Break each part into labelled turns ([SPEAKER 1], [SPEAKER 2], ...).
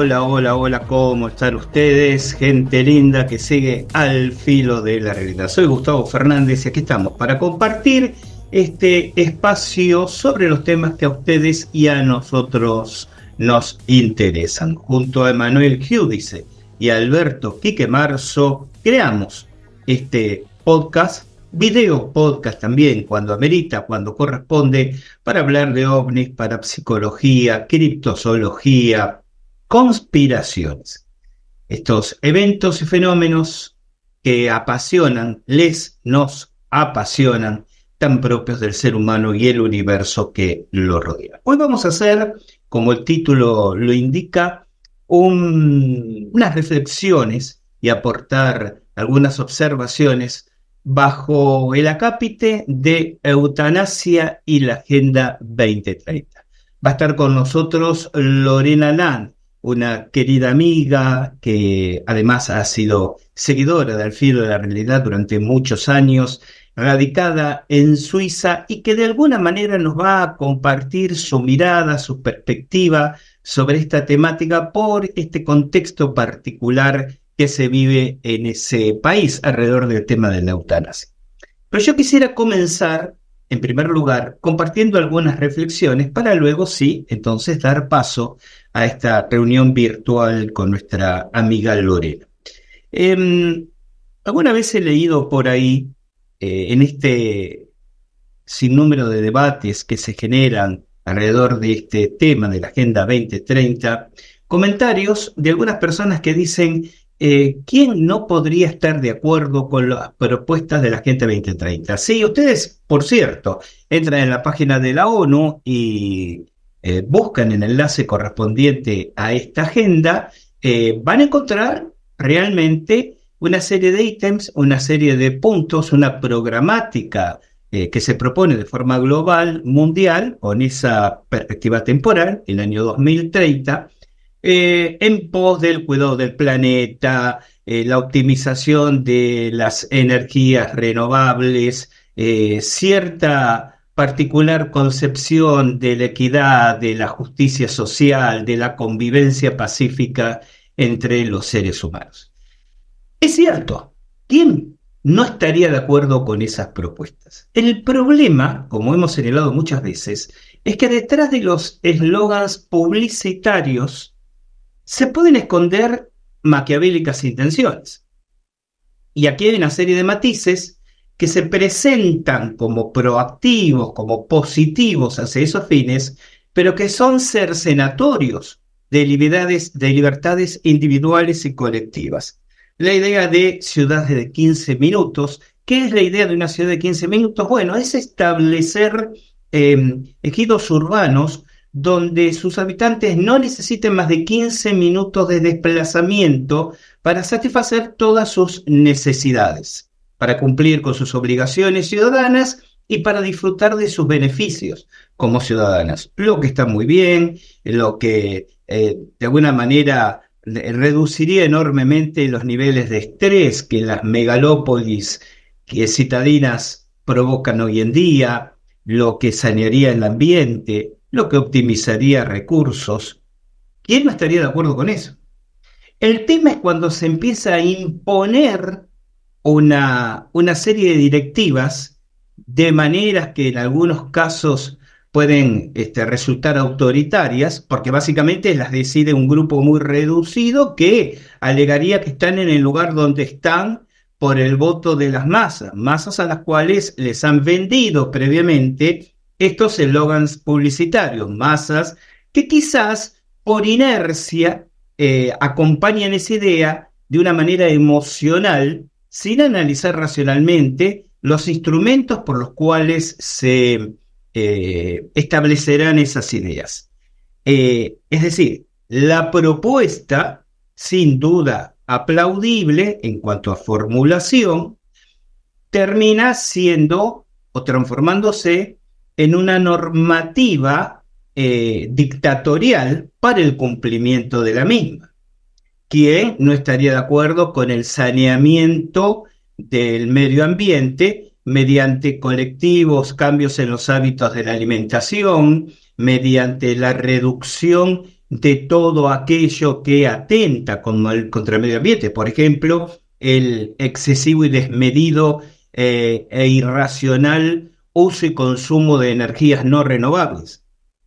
[SPEAKER 1] hola, hola, hola, ¿cómo están ustedes? Gente linda que sigue al filo de la realidad. Soy Gustavo Fernández y aquí estamos para compartir este espacio sobre los temas que a ustedes y a nosotros nos interesan. Junto a Emanuel Giudice y Alberto Quique Marzo creamos este podcast, video podcast también, cuando amerita, cuando corresponde, para hablar de ovnis, para psicología, criptozoología, conspiraciones. Estos eventos y fenómenos que apasionan, les nos apasionan, tan propios del ser humano y el universo que lo rodea. Hoy vamos a hacer, como el título lo indica, unas reflexiones y aportar algunas observaciones bajo el acápite de eutanasia y la Agenda 2030. Va a estar con nosotros Lorena Nan, una querida amiga que además ha sido seguidora del filo de la realidad durante muchos años, radicada en Suiza y que de alguna manera nos va a compartir su mirada, su perspectiva sobre esta temática por este contexto particular que se vive en ese país alrededor del tema de la eutanasia. Pero yo quisiera comenzar, en primer lugar, compartiendo algunas reflexiones para luego sí, entonces dar paso a esta reunión virtual con nuestra amiga Lorena. Em, alguna vez he leído por ahí, eh, en este sinnúmero de debates que se generan alrededor de este tema de la Agenda 2030, comentarios de algunas personas que dicen, eh, ¿quién no podría estar de acuerdo con las propuestas de la Agenda 2030? Sí, ustedes, por cierto, entran en la página de la ONU y eh, buscan el enlace correspondiente a esta agenda, eh, van a encontrar realmente una serie de ítems, una serie de puntos, una programática eh, que se propone de forma global, mundial, con esa perspectiva temporal, el año 2030, en pos del cuidado del planeta, la optimización de las energías renovables, cierta particular concepción de la equidad, de la justicia social, de la convivencia pacífica entre los seres humanos. Es cierto, ¿quién no estaría de acuerdo con esas propuestas? El problema, como hemos señalado muchas veces, es que detrás de los eslogans publicitarios se pueden esconder maquiavélicas intenciones. Y aquí hay una serie de matices que se presentan como proactivos, como positivos hacia esos fines, pero que son cercenatorios de libertades, de libertades individuales y colectivas. La idea de ciudades de 15 minutos, ¿qué es la idea de una ciudad de 15 minutos? Bueno, es establecer em, ejidos urbanos donde sus habitantes no necesiten más de 15 minutos de desplazamiento para satisfacer todas sus necesidades para cumplir con sus obligaciones ciudadanas y para disfrutar de sus beneficios como ciudadanas. Lo que está muy bien, lo que eh, de alguna manera reduciría enormemente los niveles de estrés que las megalópolis que citadinas provocan hoy en día, lo que sanearía el ambiente, lo que optimizaría recursos. ¿Quién no estaría de acuerdo con eso? El tema es cuando se empieza a imponer una, una serie de directivas de maneras que en algunos casos pueden este, resultar autoritarias, porque básicamente las decide un grupo muy reducido que alegaría que están en el lugar donde están por el voto de las masas, masas a las cuales les han vendido previamente estos eslogans publicitarios, masas que quizás por inercia eh, acompañan esa idea de una manera emocional sin analizar racionalmente los instrumentos por los cuales se eh, establecerán esas ideas. Eh, es decir, la propuesta, sin duda aplaudible en cuanto a formulación, termina siendo o transformándose en una normativa eh, dictatorial para el cumplimiento de la misma. ¿Quién no estaría de acuerdo con el saneamiento del medio ambiente mediante colectivos, cambios en los hábitos de la alimentación, mediante la reducción de todo aquello que atenta el, contra el medio ambiente? Por ejemplo, el excesivo y desmedido eh, e irracional uso y consumo de energías no renovables.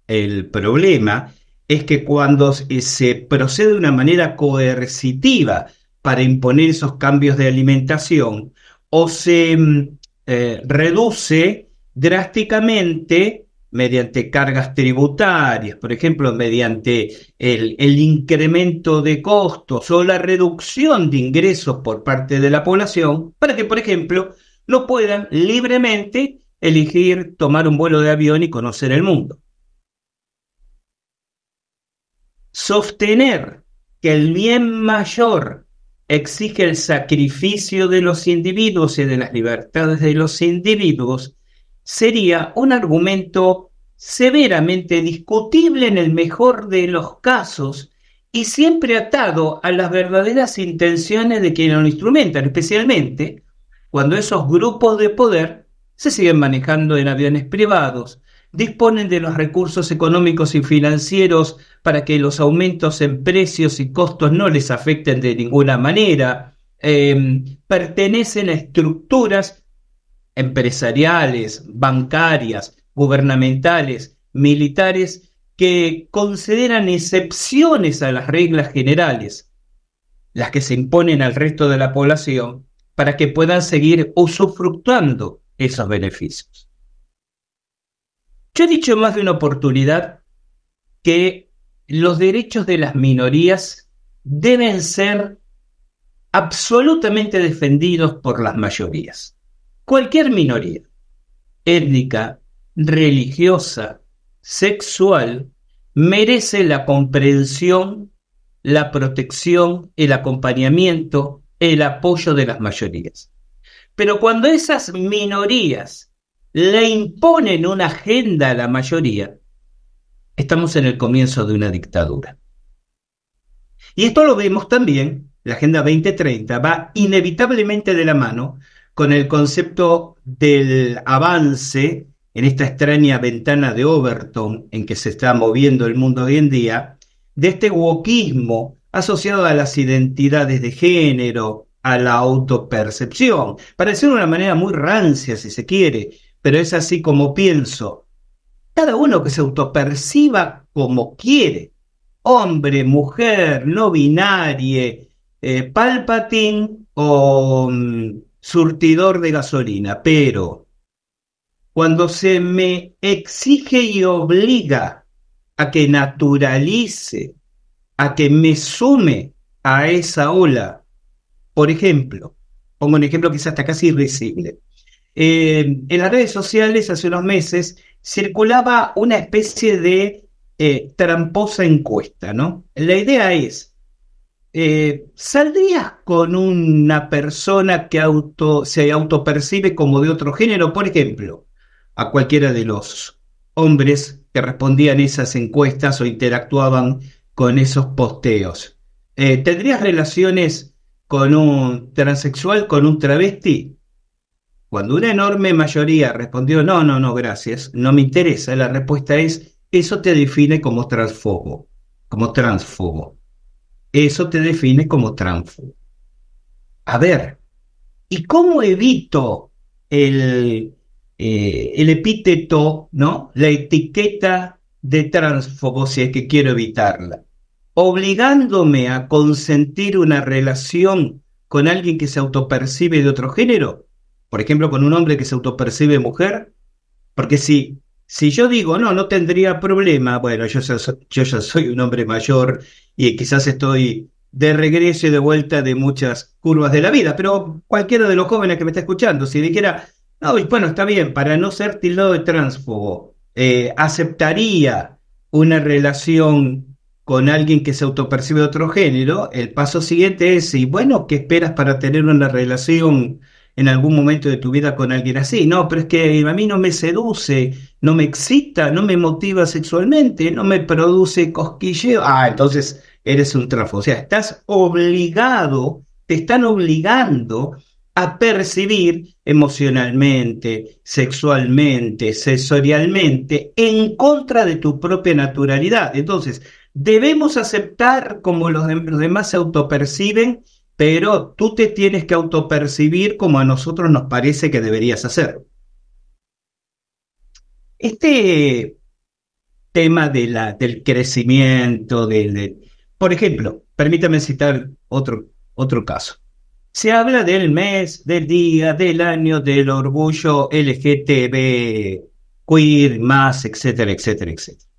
[SPEAKER 1] El problema es que cuando eh, se procede de una manera coercitiva para imponer esos cambios de alimentación, o se mm, eh, reduce drásticamente mediante cargas tributarias, por ejemplo, mediante el, el, incremento de costos o la reducción de ingresos por parte de la población, para que, por ejemplo, no puedan libremente elegir tomar un vuelo de avión y conocer el mundo. Sostener que el bien mayor exige el sacrificio de los individuos y de las libertades de los individuos sería un argumento severamente discutible en el mejor de los casos y siempre atado a las verdaderas intenciones de quienes lo instrumentan, especialmente cuando esos grupos de poder se siguen manejando en aviones privados, disponen de los recursos económicos y financieros para que los aumentos en precios y costos no les afecten de ninguna manera, em, pertenecen a estructuras empresariales, bancarias, gubernamentales, militares, que consideran excepciones a las reglas generales, las que se imponen al resto de la población para que puedan seguir usufructuando esos beneficios. Yo he dicho más de una oportunidad que los derechos de las minorías deben ser absolutamente defendidos por las mayorías. Cualquier minoría, étnica, religiosa, sexual, merece la comprensión, la protección, el acompañamiento, el apoyo de las mayorías. Pero cuando esas minorías le imponen una agenda a la mayoría, estamos en el comienzo de una dictadura. Y esto lo vemos también, la Agenda 2030 va inevitablemente de la mano con el concepto del avance en esta extraña ventana de Overton en que se está moviendo el mundo hoy en día, de este wokismo asociado a las identidades de género, a la autopercepción, para decirlo de una manera muy rancia, si se quiere, pero es así como pienso. Cada uno que se autoperciba como quiere, hombre, mujer, no binarie, eh, palpatín o mm, surtidor de gasolina, pero cuando se me exige y obliga a que naturalice, a que me sume a esa ola, por ejemplo, pongo un ejemplo quizás hasta casi irrisible eh, en las redes sociales hace unos meses circulaba una especie de eh, tramposa encuesta, ¿no? La idea es, eh, ¿saldrías con una persona que auto, se autopercibe como de otro género? Por ejemplo, a cualquiera de los hombres que respondían esas encuestas o interactuaban con esos posteos. ¿Tendrías relaciones con un transexual, con un travesti? Cuando una enorme mayoría respondió no, no, no, gracias, no me interesa, la respuesta es, eso te define como transfobo, como transfobo. Eso te define como transfobo. A ver, ¿y cómo evito el, eh, el epíteto, ¿no? la etiqueta de transfobo si es que quiero evitarla? Obligándome a consentir una relación con alguien que se autopercibe de otro género, por ejemplo, con un hombre que se autopercibe mujer, porque si, si yo digo, no, no tendría problema, bueno, yo, yo ya soy un hombre mayor y quizás estoy de regreso y de vuelta de muchas curvas de la vida, pero cualquiera de los jóvenes que me está escuchando, si dijera, no, bueno, está bien, para no ser tildado de transfobo, eh, aceptaría una relación con alguien que se autopercibe de otro género, el paso siguiente es, y bueno, ¿qué esperas para tener una relación en algún momento de tu vida con alguien así. No, pero es que a mí no me seduce, no me excita, no me motiva sexualmente, no me produce cosquilleo. Ah, entonces eres un trafo. O sea, estás obligado, te están obligando a percibir emocionalmente, sexualmente, sensorialmente, en contra de tu propia naturalidad. Entonces, debemos aceptar como los, los demás se autoperciben pero tú te tienes que autopercibir como a nosotros nos parece que deberías hacer. Este tema de la, del crecimiento, del, por ejemplo, permítame citar otro, otro caso. Se habla del mes, del día, del año del orgullo LGTB, queer, más, etcétera, etcétera, etcétera.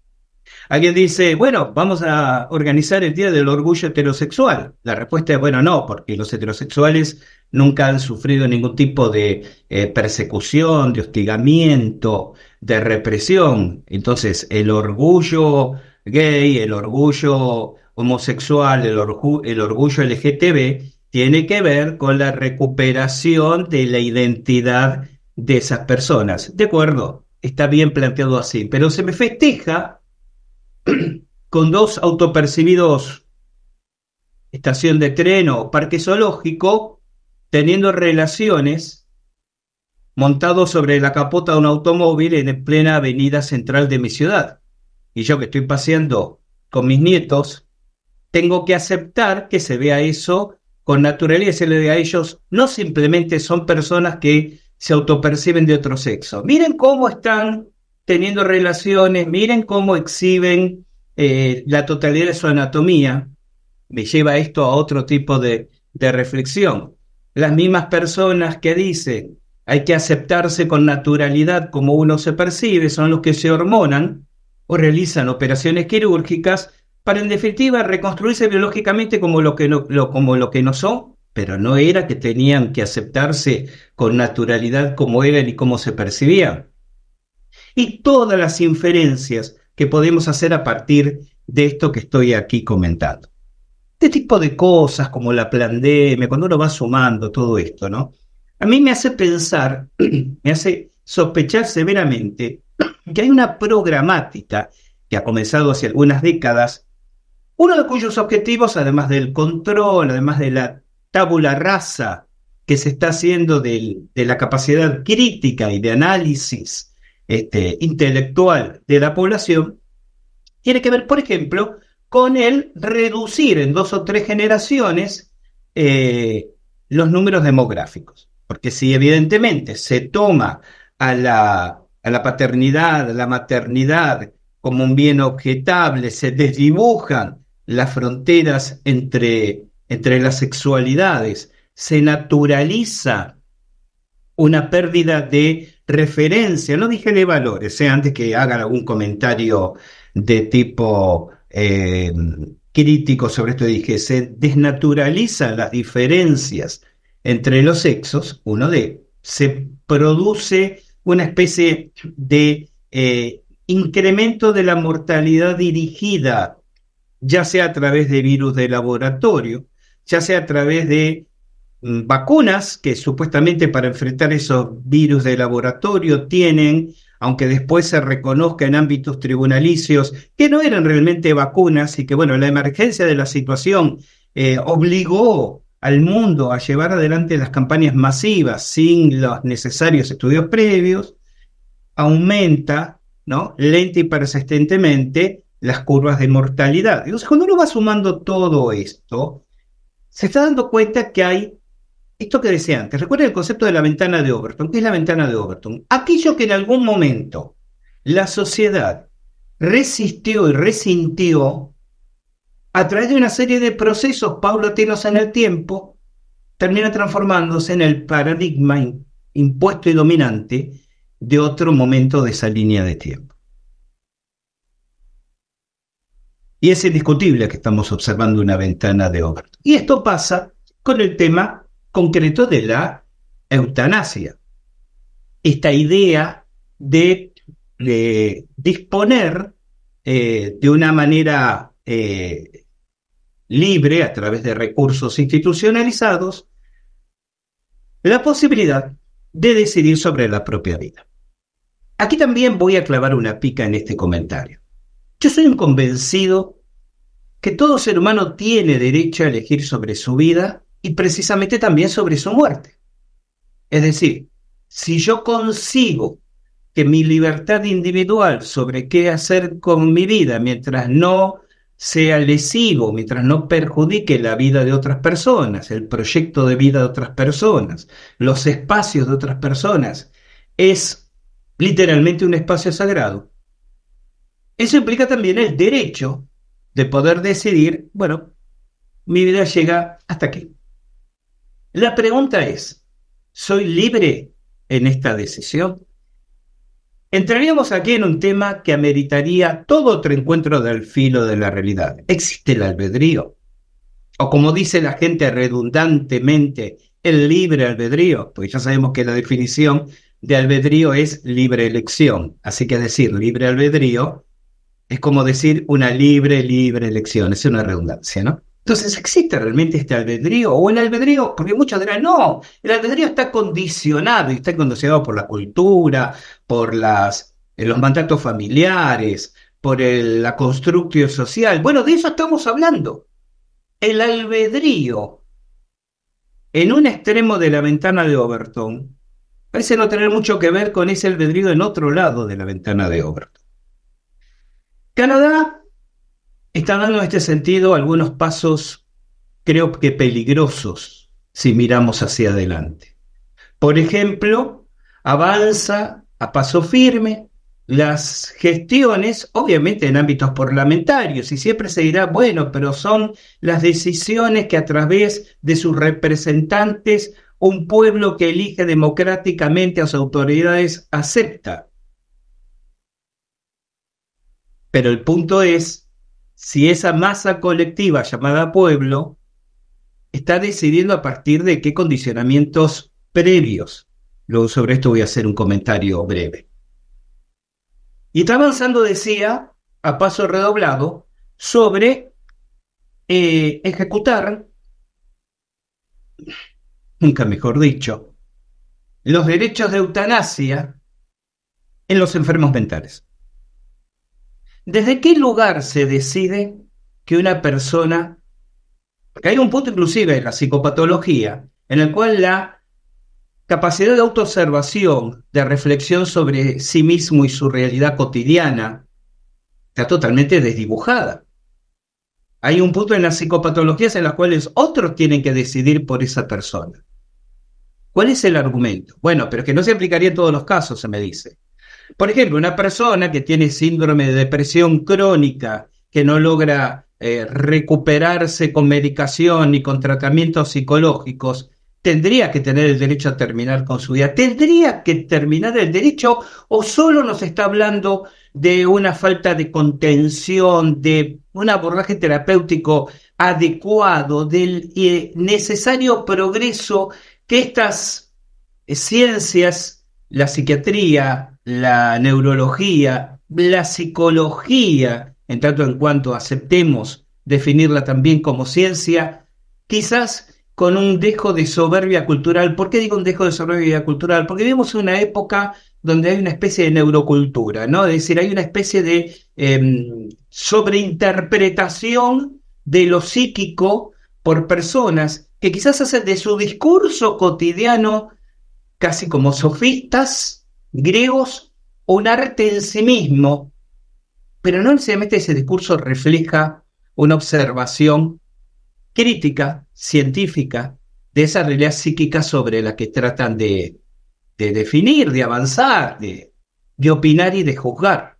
[SPEAKER 1] Alguien dice, bueno, vamos a organizar el Día del Orgullo Heterosexual. La respuesta es, bueno, no, porque los heterosexuales nunca han sufrido ningún tipo de eh, persecución, de hostigamiento, de represión. Entonces, el orgullo gay, el orgullo homosexual, el, el orgullo LGTB, tiene que ver con la recuperación de la identidad de esas personas. De acuerdo, está bien planteado así, pero se me festeja con dos autopercibidos estación de tren o parque zoológico, teniendo relaciones montado sobre la capota de un automóvil en plena avenida central de mi ciudad. Y yo que estoy paseando con mis nietos, tengo que aceptar que se vea eso con naturaleza y se le diga a ellos, no simplemente son personas que se autoperciben de otro sexo. Miren cómo están teniendo relaciones, miren cómo exhiben eh, la totalidad de su anatomía, me lleva esto a otro tipo de, reflexión. Las mismas personas que dicen hay que aceptarse con naturalidad como uno se percibe, son los que se hormonan o realizan operaciones quirúrgicas para en definitiva reconstruirse biológicamente como lo que no, como lo que no son, pero no era que tenían que aceptarse con naturalidad como eran y como se percibían y todas las inferencias que podemos hacer a partir de esto que estoy aquí comentando. Este tipo de cosas como la me cuando uno va sumando todo esto, ¿no? A mí me hace pensar, me hace sospechar severamente que hay una programática que ha comenzado hace algunas décadas, uno de cuyos objetivos, además del control, además de la tabula rasa que se está haciendo de la capacidad crítica y de análisis este, intelectual de la población, tiene que ver, por ejemplo, con el reducir en dos o tres generaciones eh, los números demográficos. Porque si evidentemente se toma a la, paternidad, a la maternidad como un bien objetable, se desdibujan las fronteras entre, entre las sexualidades, se naturaliza una pérdida de referencia, no dije de valores, eh, antes que hagan algún comentario de tipo eh, crítico sobre esto, dije, se desnaturalizan las diferencias entre los sexos, uno de, se produce una especie de eh, incremento de la mortalidad dirigida, ya sea a través de virus de laboratorio, ya sea a través de Mm, vacunas que supuestamente para enfrentar esos virus de laboratorio tienen, aunque después se reconozca en ámbitos tribunalicios que no eran realmente vacunas y que, bueno, la emergencia de la situación eh, obligó al mundo a llevar adelante las campañas masivas sin los necesarios estudios previos, aumenta, ¿no? Lenta y persistentemente las curvas de mortalidad. Entonces, cuando uno va sumando todo esto, se está dando cuenta que hay esto que decía antes, recuerden el concepto de la ventana de Overton. ¿Qué es la ventana de Overton? Aquello que en algún momento la sociedad resistió y resintió a través de una serie de procesos paulatinos en el tiempo, termina transformándose en el paradigma impuesto y dominante de otro momento de esa línea de tiempo. Y es indiscutible que estamos observando una ventana de Overton. Y esto pasa con el tema concreto de la eutanasia. Esta idea de, disponer eh, de una manera eh, libre, a través de recursos institucionalizados, la posibilidad de decidir sobre la propia vida. Aquí también voy a clavar una pica en este comentario. Yo soy un convencido que todo ser humano tiene derecho a elegir sobre su vida y precisamente también sobre su muerte. Es decir, si yo consigo que mi libertad individual sobre qué hacer con mi vida mientras no sea lesivo, mientras no perjudique la vida de otras personas, el proyecto de vida de otras personas, los espacios de otras personas, es literalmente un espacio sagrado. Eso implica también el derecho de poder decidir, bueno, mi vida llega hasta aquí. La pregunta es, ¿soy libre en esta decisión? Entraríamos aquí en un tema que ameritaría todo otro encuentro del filo de la realidad. ¿Existe el albedrío? O como dice la gente redundantemente, el libre albedrío, porque ya sabemos que la definición de albedrío es libre elección. Así que decir libre albedrío es como decir una libre, libre elección. Es una redundancia, ¿no? Entonces, ¿existe realmente este albedrío? O el albedrío, porque muchos dirán, no, el albedrío está condicionado y está condicionado por la cultura, por eh, los mandatos familiares, por la construcción social. Bueno, de eso estamos hablando. El albedrío, en un extremo de la ventana de Overton, parece no tener mucho que ver con ese albedrío en otro lado de la ventana de Overton. Canadá Está dando en este sentido algunos pasos, creo que peligrosos, si miramos hacia adelante. Por ejemplo, avanza a paso firme las gestiones, obviamente en ámbitos parlamentarios, y siempre se dirá, bueno, pero son las decisiones que a través de sus representantes un pueblo que elige democráticamente a sus autoridades acepta. Pero el punto es si esa masa colectiva llamada pueblo está decidiendo a partir de qué condicionamientos previos. Luego sobre esto voy a hacer un comentario breve. Y está avanzando, decía, a paso redoblado, sobre eh, ejecutar, nunca mejor dicho, los derechos de eutanasia en los enfermos mentales. ¿Desde qué lugar se decide que una persona... Porque hay un punto inclusive en la psicopatología, en el cual la capacidad de autoobservación, de reflexión sobre sí mismo y su realidad cotidiana, está totalmente desdibujada. Hay un punto en las psicopatologías en las cuales otros tienen que decidir por esa persona. ¿Cuál es el argumento? Bueno, pero que no se aplicaría en todos los casos, se me dice. Por ejemplo, una persona que tiene síndrome de depresión crónica, que no logra eh, recuperarse con medicación ni con tratamientos psicológicos, tendría que tener el derecho a terminar con su vida. Tendría que terminar el derecho o solo nos está hablando de una falta de contención, de un abordaje terapéutico adecuado, del eh, necesario progreso que estas eh, ciencias, la psiquiatría, la neurología, la psicología, en tanto en cuanto aceptemos definirla también como ciencia, quizás con un dejo de soberbia cultural. ¿Por qué digo un dejo de soberbia cultural? Porque vivimos en una época donde hay una especie de neurocultura, ¿no? Es decir, hay una especie de em, sobreinterpretación de lo psíquico por personas que quizás hacen de su discurso cotidiano casi como sofistas, griegos un arte en sí mismo, pero no necesariamente ese discurso refleja una observación crítica, científica, de esa realidad psíquica sobre la que tratan de, definir, de avanzar, de, de opinar y de juzgar.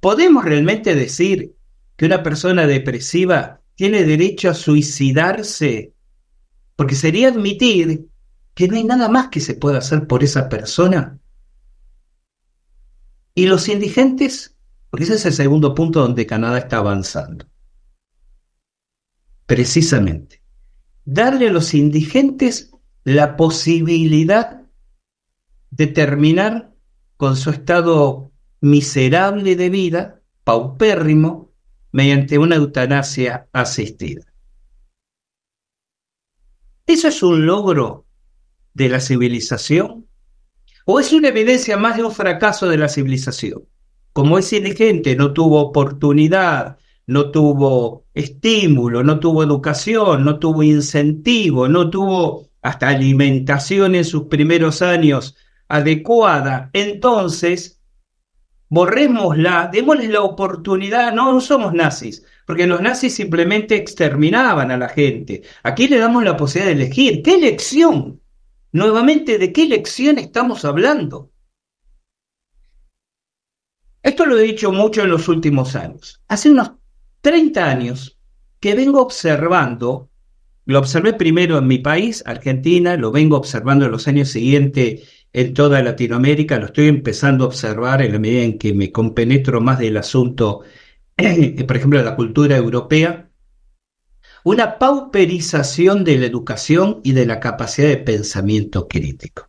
[SPEAKER 1] ¿Podemos realmente decir que una persona depresiva tiene derecho a suicidarse? Porque sería admitir que no hay nada más que se pueda hacer por esa persona. Y los indigentes, porque ese es el segundo punto donde Canadá está avanzando. Precisamente, darle a los indigentes la posibilidad de terminar con su estado miserable de vida, paupérrimo, mediante una eutanasia asistida. Eso es un logro de la civilización? ¿O es una evidencia más de un fracaso de la civilización? Como es inteligente no tuvo oportunidad, no tuvo estímulo, no tuvo educación, no tuvo incentivo, no tuvo hasta alimentación en sus primeros años adecuada. Entonces, borrémosla, démosles la oportunidad, no, no somos nazis, porque los nazis simplemente exterminaban a la gente. Aquí le damos la posibilidad de elegir. ¿Qué elección? Nuevamente, ¿de qué lección estamos hablando? Esto lo he dicho mucho en los últimos años. Hace unos 30 años que vengo observando, lo observé primero en mi país, Argentina, lo vengo observando en los años siguientes en toda Latinoamérica, lo estoy empezando a observar en la medida en que me compenetro más del asunto, por ejemplo, de la cultura europea, una pauperización de la educación y de la capacidad de pensamiento crítico.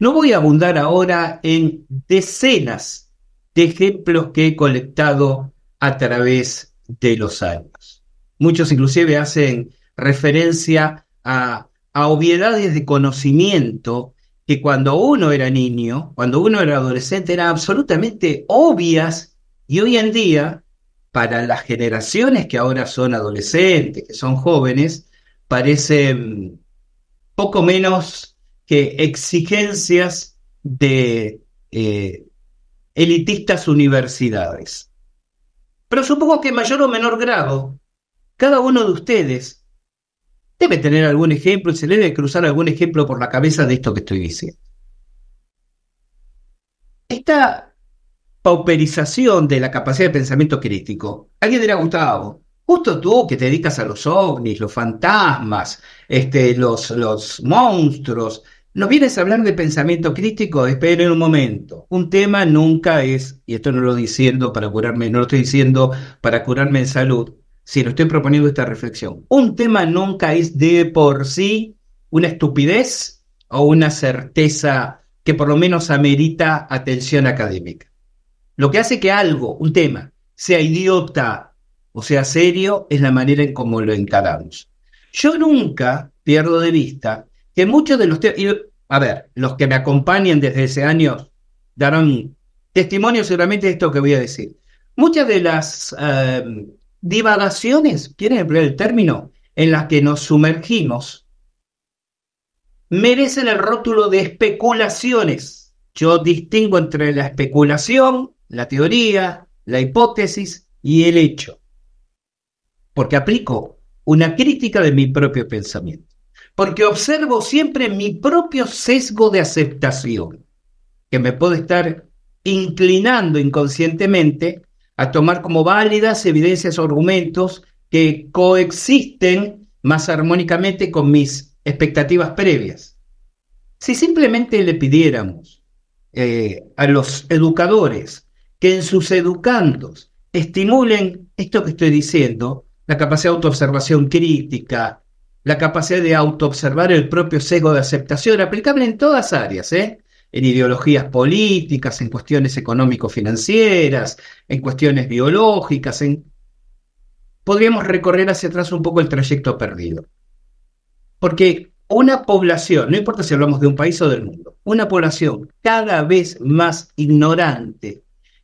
[SPEAKER 1] No voy a abundar ahora en decenas de ejemplos que he colectado a través de los años. Muchos inclusive hacen referencia a, a obviedades de conocimiento que cuando uno era niño, cuando uno era adolescente, eran absolutamente obvias y hoy en día para las generaciones que ahora son adolescentes, que son jóvenes, parecen mm, poco menos que exigencias de eh, elitistas universidades. Pero supongo que mayor o menor grado, cada uno de ustedes debe tener algún ejemplo y se le debe cruzar algún ejemplo por la cabeza de esto que estoy diciendo. Esta pauperización de la capacidad de pensamiento crítico. Alguien dirá, Gustavo, justo tú que te dedicas a los ovnis, los fantasmas, este, los, los monstruos, ¿nos vienes a hablar de pensamiento crítico? Esperen un momento. Un tema nunca es, y esto no lo estoy diciendo para curarme, no lo estoy diciendo para curarme en salud, sino estoy proponiendo esta reflexión. Un tema nunca es de por sí una estupidez o una certeza que por lo menos amerita atención académica. Lo que hace que algo, un tema, sea idiota o sea serio es la manera en cómo lo encaramos. Yo nunca pierdo de vista que muchos de los temas, a ver, los que me acompañan desde ese año darán testimonio seguramente de esto que voy a decir. Muchas de las em, divagaciones, quieren emplear el término, en las que nos sumergimos, merecen el rótulo de especulaciones. Yo distingo entre la especulación la teoría, la hipótesis y el hecho. Porque aplico una crítica de mi propio pensamiento. Porque observo siempre mi propio sesgo de aceptación, que me puede estar inclinando inconscientemente a tomar como válidas evidencias o argumentos que coexisten más armónicamente con mis expectativas previas. Si simplemente le pidiéramos eh, a los educadores que en sus educandos estimulen esto que estoy diciendo, la capacidad de autoobservación crítica, la capacidad de autoobservar el propio sesgo de aceptación, aplicable en todas áreas, ¿eh? en ideologías políticas, en cuestiones económico-financieras, en cuestiones biológicas, en... podríamos recorrer hacia atrás un poco el trayecto perdido. Porque una población, no importa si hablamos de un país o del mundo, una población cada vez más ignorante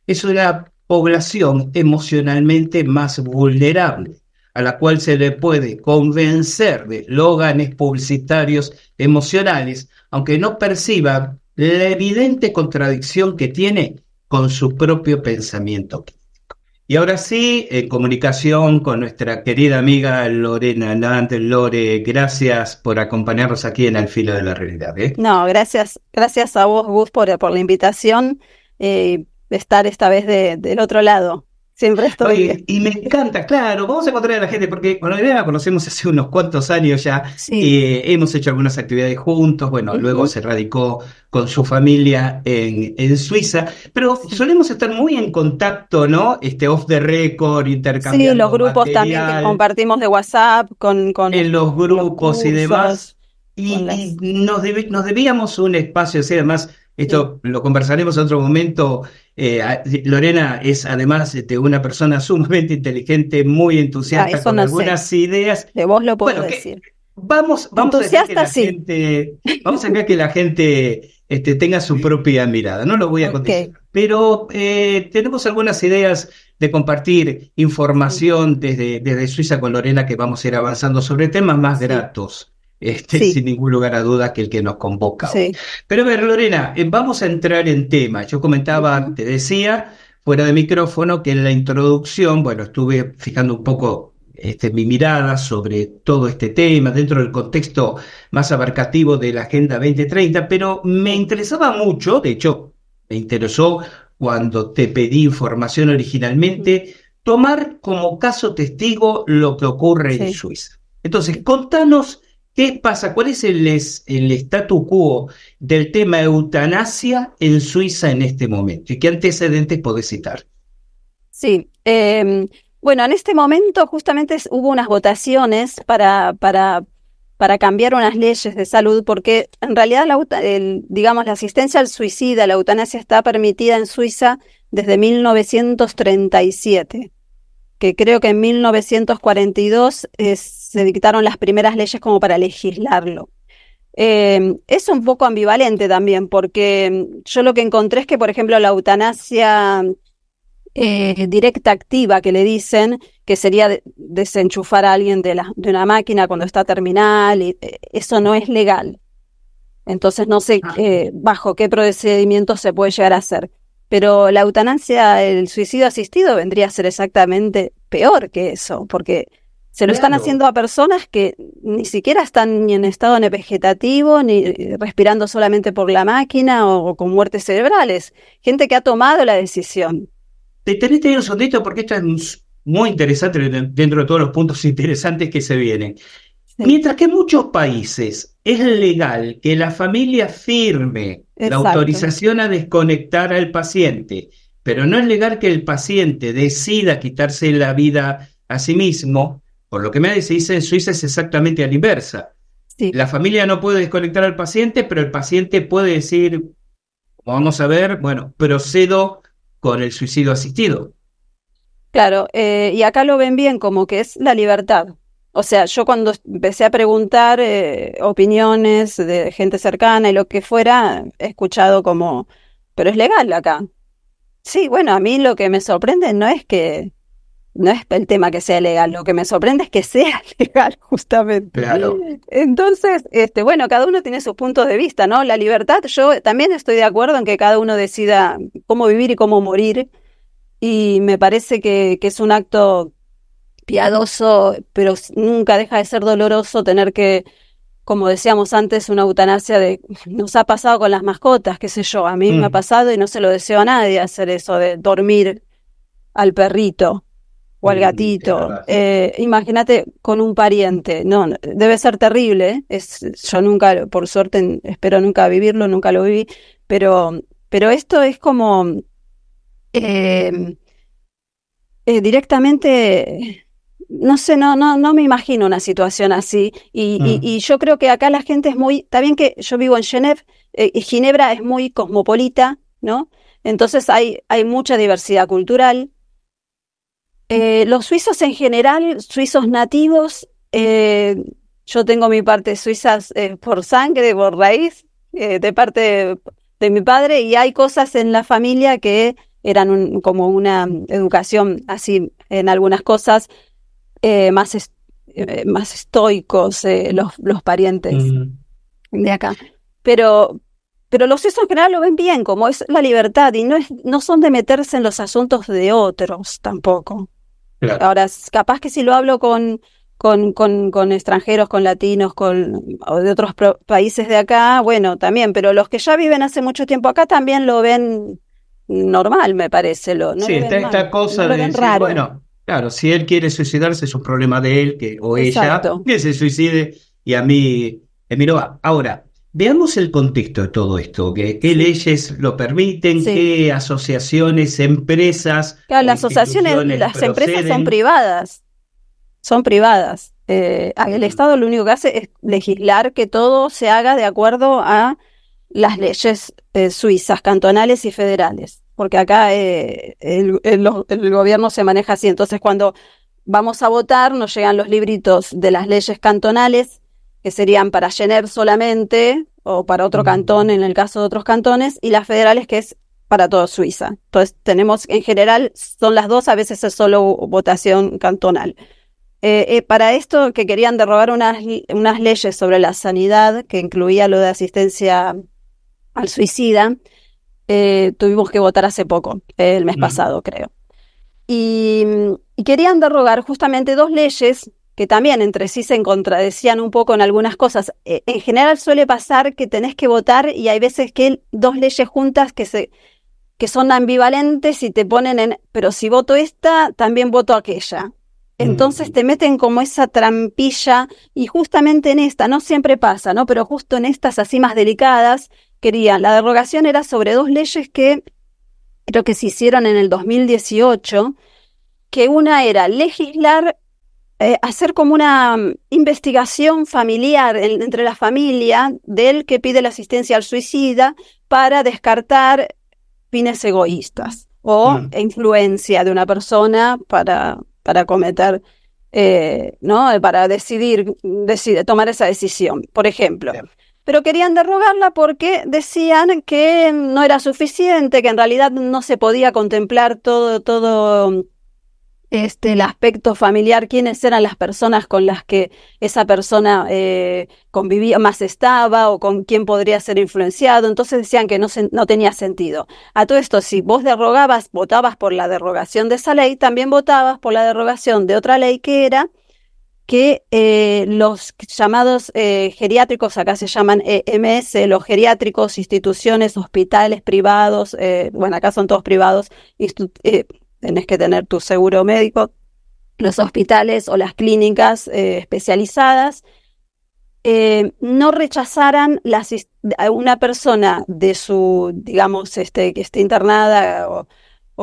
[SPEAKER 1] es una población emocionalmente más vulnerable, a la cual se le puede convencer de lóganes publicitarios emocionales, aunque no perciba la evidente contradicción que tiene con su propio pensamiento y ahora sí, en comunicación con nuestra querida amiga Lorena Nantes. Lore, gracias por acompañarnos aquí en El Filo de la Realidad. ¿eh?
[SPEAKER 2] No, gracias, gracias a vos, Gus, por, la invitación. Eh, de estar esta vez del otro lado. Siempre estoy.
[SPEAKER 1] y me encanta, claro, vamos a encontrar a la gente, porque bueno, ya la conocemos hace unos cuantos años ya. Sí. Eh, hemos hecho algunas actividades juntos, bueno, luego se radicó con su familia en, en, Suiza, pero solemos estar muy en contacto, ¿no? Este off the record, intercambiando. Sí, los grupos también que compartimos de WhatsApp con. en los grupos y demás. Y, nos, nos debíamos un espacio, así además esto lo conversaremos en otro momento. Eh, Lorena es además de este, una persona sumamente inteligente, muy entusiasta ah, con algunas ideas. De vos lo puedo decir. vamos, vamos a que la gente, vamos a ver que la gente tenga su propia mirada. No lo voy a contestar. Pero eh, tenemos algunas ideas de compartir información desde, desde Suiza con Lorena que vamos a ir avanzando sobre temas más de gratos. Este, sin ningún lugar a dudas que el que nos convoca. Pero a ver, Lorena, eh, vamos a entrar en tema. Yo comentaba, te decía, fuera de micrófono, que en la introducción, bueno, estuve fijando un poco este, mi mirada sobre todo este tema dentro del contexto más abarcativo de la Agenda 2030, pero me interesaba mucho, de hecho, me interesó cuando te pedí información originalmente, tomar como caso testigo lo que ocurre en Suiza. Entonces, contanos ¿Qué pasa? ¿Cuál es el, el statu quo del tema eutanasia en Suiza en este momento? ¿Y qué antecedentes podés citar?
[SPEAKER 2] Sí. Em, bueno, en este momento justamente hubo unas votaciones para, para, para cambiar unas leyes de salud, porque en realidad, digamos, la asistencia al suicida, la eutanasia está permitida en Suiza desde 1937, que creo que en 1942 es se dictaron las primeras leyes como para legislarlo. Em, es un poco ambivalente también, porque em, yo lo que encontré es que, por ejemplo, la eutanasia eh, directa activa que le dicen, que sería desenchufar a alguien de, una máquina cuando está terminal, y, eh, eso no es legal. Entonces no sé ah. eh, bajo qué procedimiento se puede llegar a hacer. Pero la eutanasia, el suicidio asistido vendría a ser exactamente peor que eso, porque se lo están haciendo a personas que ni siquiera están ni en estado vegetativo, ni eh, respirando solamente por la máquina o, con muertes cerebrales. Gente que ha tomado la decisión.
[SPEAKER 1] Te tenés que ir un sondito porque esto es muy interesante dentro de todos los puntos interesantes que se vienen. Mientras que en muchos países es legal que la familia firme la autorización a desconectar al paciente, pero no es legal que el paciente decida quitarse la vida a sí mismo, por lo que me dice, en Suiza es exactamente a la inversa. La familia no puede desconectar al paciente, pero el paciente puede decir, vamos a ver, bueno, procedo con el suicidio asistido.
[SPEAKER 2] Claro, eh, y acá lo ven bien como que es la libertad. O sea, yo cuando empecé a preguntar eh, opiniones de gente cercana y lo que fuera, he escuchado como, pero es legal acá. Sí, bueno, a mí lo que me sorprende no es que no es el tema que sea legal, lo que me sorprende es que sea legal justamente. Entonces, este, bueno, cada uno tiene sus puntos de vista, ¿no? La libertad, yo también estoy de acuerdo en que cada uno decida cómo vivir y cómo morir, y me parece que, es un acto piadoso, pero nunca deja de ser doloroso tener que, como decíamos antes, una eutanasia de, nos ha pasado con las mascotas, qué sé yo, a mí me ha mm. pasado y no se lo deseo a nadie hacer eso de dormir al perrito o al gatito. Eh, imagínate con un pariente. No, debe ser terrible. Es, yo nunca, por suerte, espero nunca vivirlo, nunca lo viví. Pero, pero esto es como em, eh, directamente. No sé, no, no, no me imagino una situación así. Y, mm. y, yo creo que acá la gente es muy. Está bien que yo vivo en Ginebra eh, y Ginebra es muy cosmopolita, ¿no? Entonces hay, hay mucha diversidad cultural, eh, los suizos en general, suizos nativos, eh, yo tengo mi parte suiza eh, por sangre, por raíz, de parte de, mi padre, y hay cosas en la familia que eran como una educación así en algunas cosas más, más estoicos los, parientes mm. de acá. Pero, pero los suizos en general lo ven bien, como es la libertad, y no, es, no son de meterse en los asuntos de otros tampoco. Ahora, capaz que si lo hablo con, con, con, extranjeros, con latinos, con o de otros países de acá, bueno, también, pero los que ya viven hace mucho tiempo acá también lo ven normal, me parece. Lo, no sí, está esta cosa de decir, bueno,
[SPEAKER 1] claro, si él quiere suicidarse es un problema de él que, o ella, que se suicide y a mí, a mí no va. Ahora, Veamos el contexto de todo esto, ¿qué, leyes lo permiten, qué asociaciones, empresas.
[SPEAKER 2] Claro, las asociaciones, las empresas son privadas, son privadas. Eh, el Estado lo único que hace es legislar que todo se haga de acuerdo a las leyes eh, suizas, cantonales y federales, porque acá eh, el gobierno se maneja así. Entonces, cuando vamos a votar, nos llegan los libritos de las leyes cantonales que serían para Genève solamente o para otro mm. cantón en el caso de otros cantones, y las federales que es para toda Suiza. Entonces tenemos, en general, son las dos, a veces es solo votación cantonal. Eh, eh, para esto que querían derrogar unas, unas leyes sobre la sanidad, que incluía lo de asistencia al suicida, eh, tuvimos que votar hace poco, el mes mm. pasado creo. Y, y, querían derrogar justamente dos leyes que también entre sí se contradecían un poco en algunas cosas. Eh, en general suele pasar que tenés que votar y hay veces que dos leyes juntas que que son ambivalentes y te ponen en, pero si voto esta, también voto aquella. Mm. Entonces te meten como esa trampilla y justamente en esta, no siempre pasa, ¿no? Pero justo en estas así más delicadas, quería. la derogación era sobre dos leyes que creo que se hicieron en el 2018, que una era legislar eh, hacer como una mm, investigación familiar entre la familia del que pide la asistencia al suicida para descartar fines egoístas o mm. influencia de una persona para, para cometer, eh, ¿no? Eh, para decidir, tomar esa decisión, por ejemplo. Pero querían derrogarla porque decían que no era suficiente, que en realidad no se podía contemplar todo, todo este, el aspecto familiar, quiénes eran las personas con las que esa persona eh, convivía, más estaba o con quién podría ser influenciado. Entonces decían que no, se, no tenía sentido. A todo esto, si vos derogabas, votabas por la derogación de esa ley, también votabas por la derogación de otra ley que era que eh, los llamados eh, geriátricos, acá se llaman EMS, los geriátricos, instituciones, hospitales privados, eh, bueno, acá son todos privados, eh, tenés que tener tu seguro médico, los hospitales o las clínicas eh, especializadas, eh, no rechazaran la, a una persona de su, digamos, este, que esté internada o,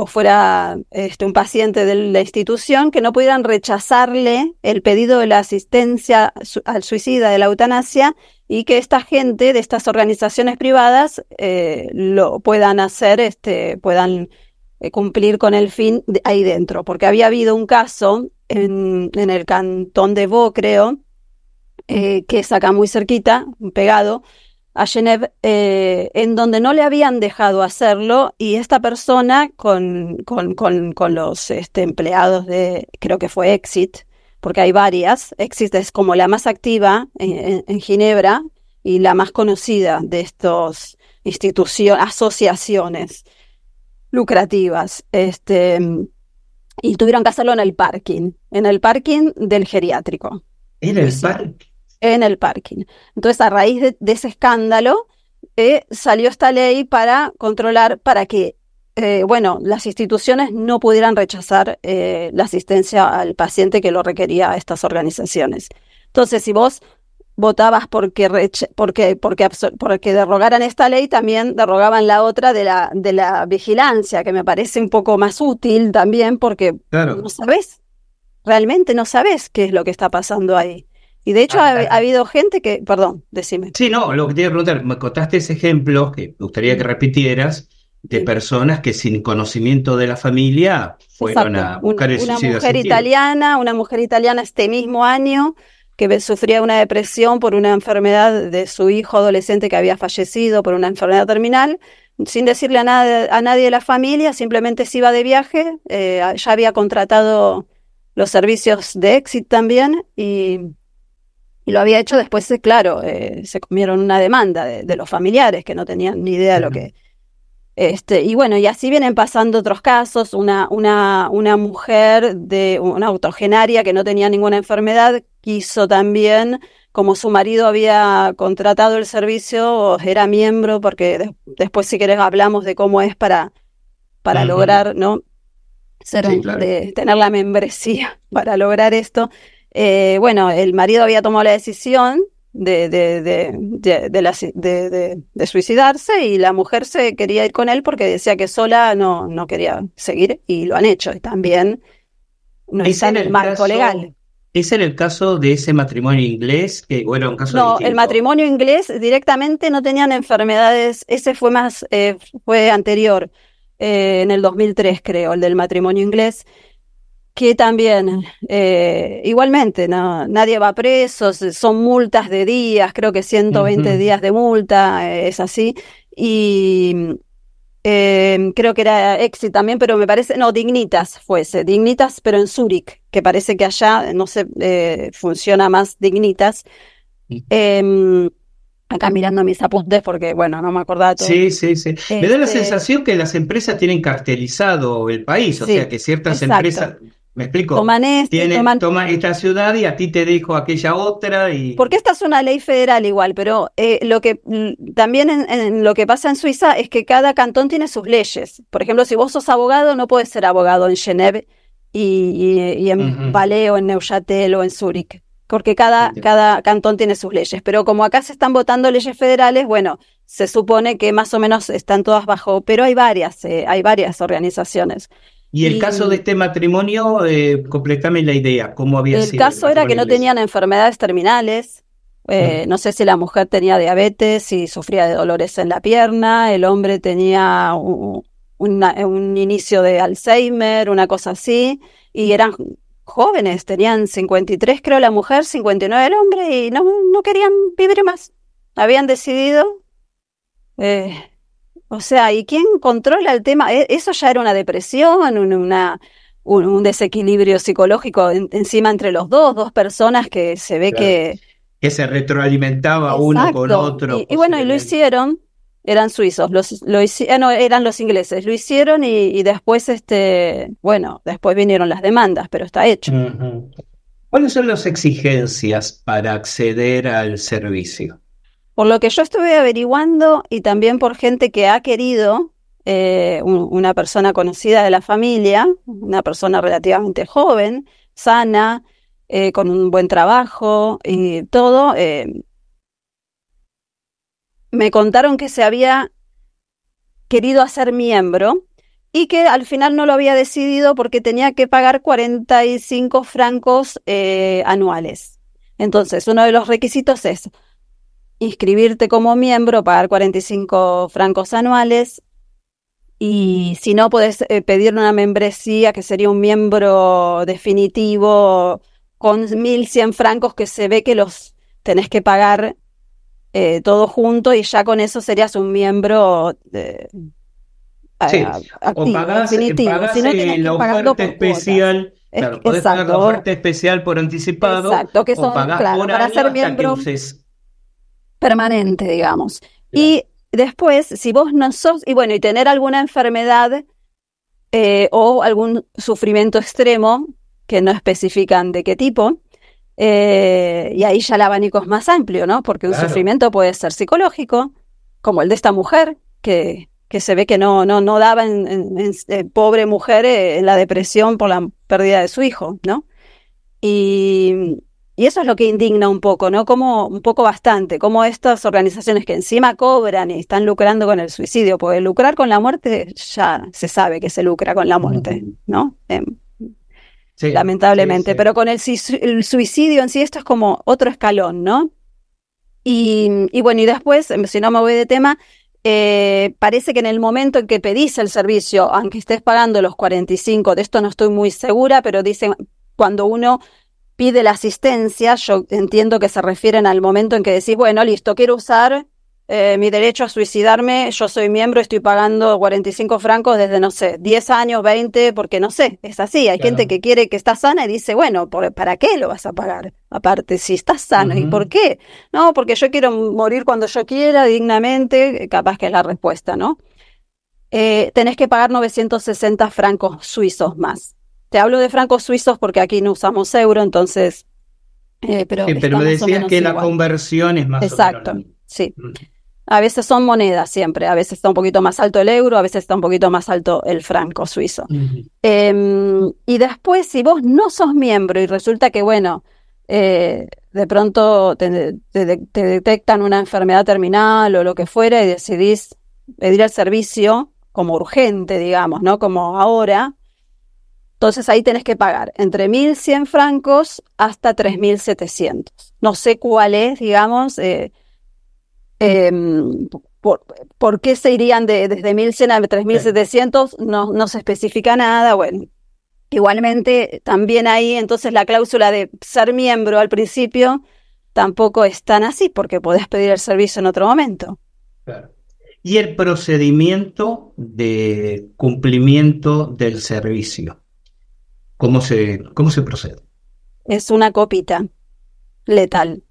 [SPEAKER 2] fuera este, un paciente de la institución, que no pudieran rechazarle el pedido de la asistencia al suicida de la eutanasia y que esta gente de estas organizaciones privadas eh, lo puedan hacer, este, puedan eh, cumplir con el fin ahí dentro, porque había habido un caso en, en el cantón de Vaux, creo, eh, que es acá muy cerquita, pegado a Ginebra eh, en donde no le habían dejado hacerlo y esta persona con, con, los este, empleados de, creo que fue Exit, porque hay varias, Exit es como la más activa en, Ginebra y la más conocida de estas asociaciones lucrativas. Este, y tuvieron que hacerlo en el parking, en el parking del geriátrico. ¿En el parking? En el parking. Entonces, a raíz de, ese escándalo, eh, salió esta ley para controlar, para que, eh, bueno, las instituciones no pudieran rechazar eh, la asistencia al paciente que lo requería a estas organizaciones. Entonces, si vos votabas porque, porque, porque, porque derrogaran esta ley, también derrogaban la otra de la, de la vigilancia, que me parece un poco más útil también porque no sabes, realmente no sabes qué es lo que está pasando ahí. Y de hecho ah, ah, ah. ha, habido gente que, perdón, decime.
[SPEAKER 1] Sí, no, lo que te iba a preguntar, me contaste ese ejemplo que me gustaría que repitieras de personas que sin conocimiento de la familia fueron a buscar el una, mujer
[SPEAKER 2] italiana, una mujer italiana este mismo año que sufría una depresión por una enfermedad de su hijo adolescente que había fallecido por una enfermedad terminal, sin decirle a, nada, a nadie de la familia, simplemente se iba de viaje, eh, ya había contratado los servicios de Exit también y, lo había hecho después, eh, claro, eh, se comieron una demanda de, de, los familiares que no tenían ni idea de lo que este, y bueno, y así vienen pasando otros casos, una, una, una mujer de una autogenaria que no tenía ninguna enfermedad quiso también, como su marido había contratado el servicio, era miembro, porque después si querés hablamos de cómo es para, para lograr, ¿no? Ser, tener la membresía para lograr esto. Eh, bueno, el marido había tomado la decisión de, de, de, de, suicidarse y la mujer se quería ir con él porque decía que sola no, no quería seguir y lo han hecho. Y también no es está en el marco legal.
[SPEAKER 1] ¿Es en el caso de ese matrimonio inglés? Que, bueno, un caso no, el
[SPEAKER 2] matrimonio inglés directamente no tenían enfermedades, ese fue más, eh, fue anterior, eh, en el 2003 creo, el del matrimonio inglés que también, eh, igualmente, no, nadie va preso, son multas de días, creo que 120 días de multa, eh, es así. Y em, creo que era Exit también, pero me parece, no, Dignitas fuese, Dignitas, pero en Zúrich, que parece que allá, no se eh, funciona más Dignitas. Em, acá mirando mis apuntes porque, bueno, no me acordaba todo. Sí,
[SPEAKER 1] sí, sí. Me da la este sensación que las empresas tienen cartelizado el país, o sea que ciertas empresas ¿Me explico? Este, toman Toma esta ciudad y a ti te dijo aquella otra y...
[SPEAKER 2] Porque esta es una ley federal igual, pero eh, lo que mm, también en, lo que pasa en Suiza es que cada cantón tiene sus leyes. Por ejemplo, si vos sos abogado, no puedes ser abogado en Geneve y, en uh o en Neuchâtel o en Zúrich, porque cada, cada cantón tiene sus leyes. Pero como acá se están votando leyes federales, bueno, se supone que más o menos están todas bajo, pero hay varias, eh, hay varias organizaciones. Y el caso de
[SPEAKER 1] este matrimonio, eh, completame la idea, ¿cómo había sido? el caso era que no tenían
[SPEAKER 2] enfermedades terminales, eh, no sé si la mujer tenía diabetes, si sufría de dolores en la pierna, el hombre tenía un, inicio de Alzheimer, una cosa así, y eran jóvenes, tenían 53 creo la mujer, 59 el hombre, y no, querían vivir más. Habían decidido eh, o sea, ¿y quién controla el tema? E, eso ya era una depresión, una, un, desequilibrio psicológico encima entre los dos, dos personas que se ve que...
[SPEAKER 1] Que se retroalimentaba uno con otro. Y,
[SPEAKER 2] bueno, y lo hicieron, eran suizos, los, lo hicieron, eh, eran los ingleses, lo hicieron y, después, este, bueno, después vinieron las demandas, pero está hecho. ¿Cuáles
[SPEAKER 1] son las exigencias para acceder al servicio?
[SPEAKER 2] Por lo que yo estuve averiguando y también por gente que ha querido, eh, una persona conocida de la familia, una persona relativamente joven, sana, eh, con un buen trabajo y todo, eh, me contaron que se había querido hacer miembro y que al final no lo había decidido porque tenía que pagar 45 francos anuales. Entonces, uno de los requisitos es inscribirte como miembro, pagar 45 francos anuales. Y si no, puedes eh, pedir una membresía que sería un miembro definitivo con 1.100 francos que se ve que los tenés que pagar eh, todo junto y ya con eso serías un miembro de, eh, sí. activo, definitivo. si no, tenés especial.
[SPEAKER 1] especial por anticipado. o pagás para ser miembro
[SPEAKER 2] permanente, digamos. Y después, si vos no sos, y bueno, y tener alguna enfermedad eh, o algún sufrimiento extremo, que no especifican de qué tipo, eh, y ahí ya el abanico es más amplio, ¿no? Porque un sufrimiento puede ser psicológico, como el de esta mujer, que, se ve que no, no, no daba en, eh, pobre mujer en la depresión por la pérdida de su hijo, ¿no? Y, y eso es lo que indigna un poco, ¿no? Como un poco bastante, como estas organizaciones que encima cobran y están lucrando con el suicidio, porque lucrar con la muerte ya se sabe que se lucra con la muerte, ¿no? Em, sí, lamentablemente, pero con el, suicidio en sí esto es como otro escalón, ¿no? Y, bueno, y después, em, si no me voy de tema, eh, parece que en el momento en que pedís el servicio, aunque estés pagando los 45, de esto no estoy muy segura, pero dicen cuando uno pide la asistencia, yo entiendo que se refieren al momento en que decís, bueno, listo, quiero usar eh, mi derecho a suicidarme, yo soy miembro, estoy pagando 45 francos desde, no sé, 10 años, 20, porque no sé, es así. Hay gente que quiere que está sana y dice, bueno, ¿para qué lo vas a pagar? Aparte, si estás sano, ¿y por qué? No, porque yo quiero morir cuando yo quiera, dignamente, eh, capaz que es la respuesta, ¿no? Eh, tenés que pagar 960 francos suizos más. Te hablo de francos suizos porque aquí no usamos euro, entonces. Eh, pero, me decías que la
[SPEAKER 1] conversión es más. Exacto,
[SPEAKER 2] sí. Mm. A veces son monedas siempre, a veces está un poquito más alto el euro, a veces está un poquito más alto el franco suizo. Em, y después, si vos no sos miembro y resulta que, bueno, eh, de pronto te, detectan una enfermedad terminal o lo que fuera y decidís pedir el servicio como urgente, digamos, ¿no? Como ahora, entonces ahí tenés que pagar entre 1.100 francos hasta 3.700. No sé cuál es, digamos, eh, em, por, qué se irían de, desde 1.100 a 3.700, no, no se especifica nada. Bueno, igualmente también ahí entonces la cláusula de ser miembro al principio tampoco es tan así porque podés pedir el servicio en otro momento. Claro.
[SPEAKER 1] Y el procedimiento de cumplimiento del servicio. ¿Cómo se, cómo se procede?
[SPEAKER 2] Es una copita letal.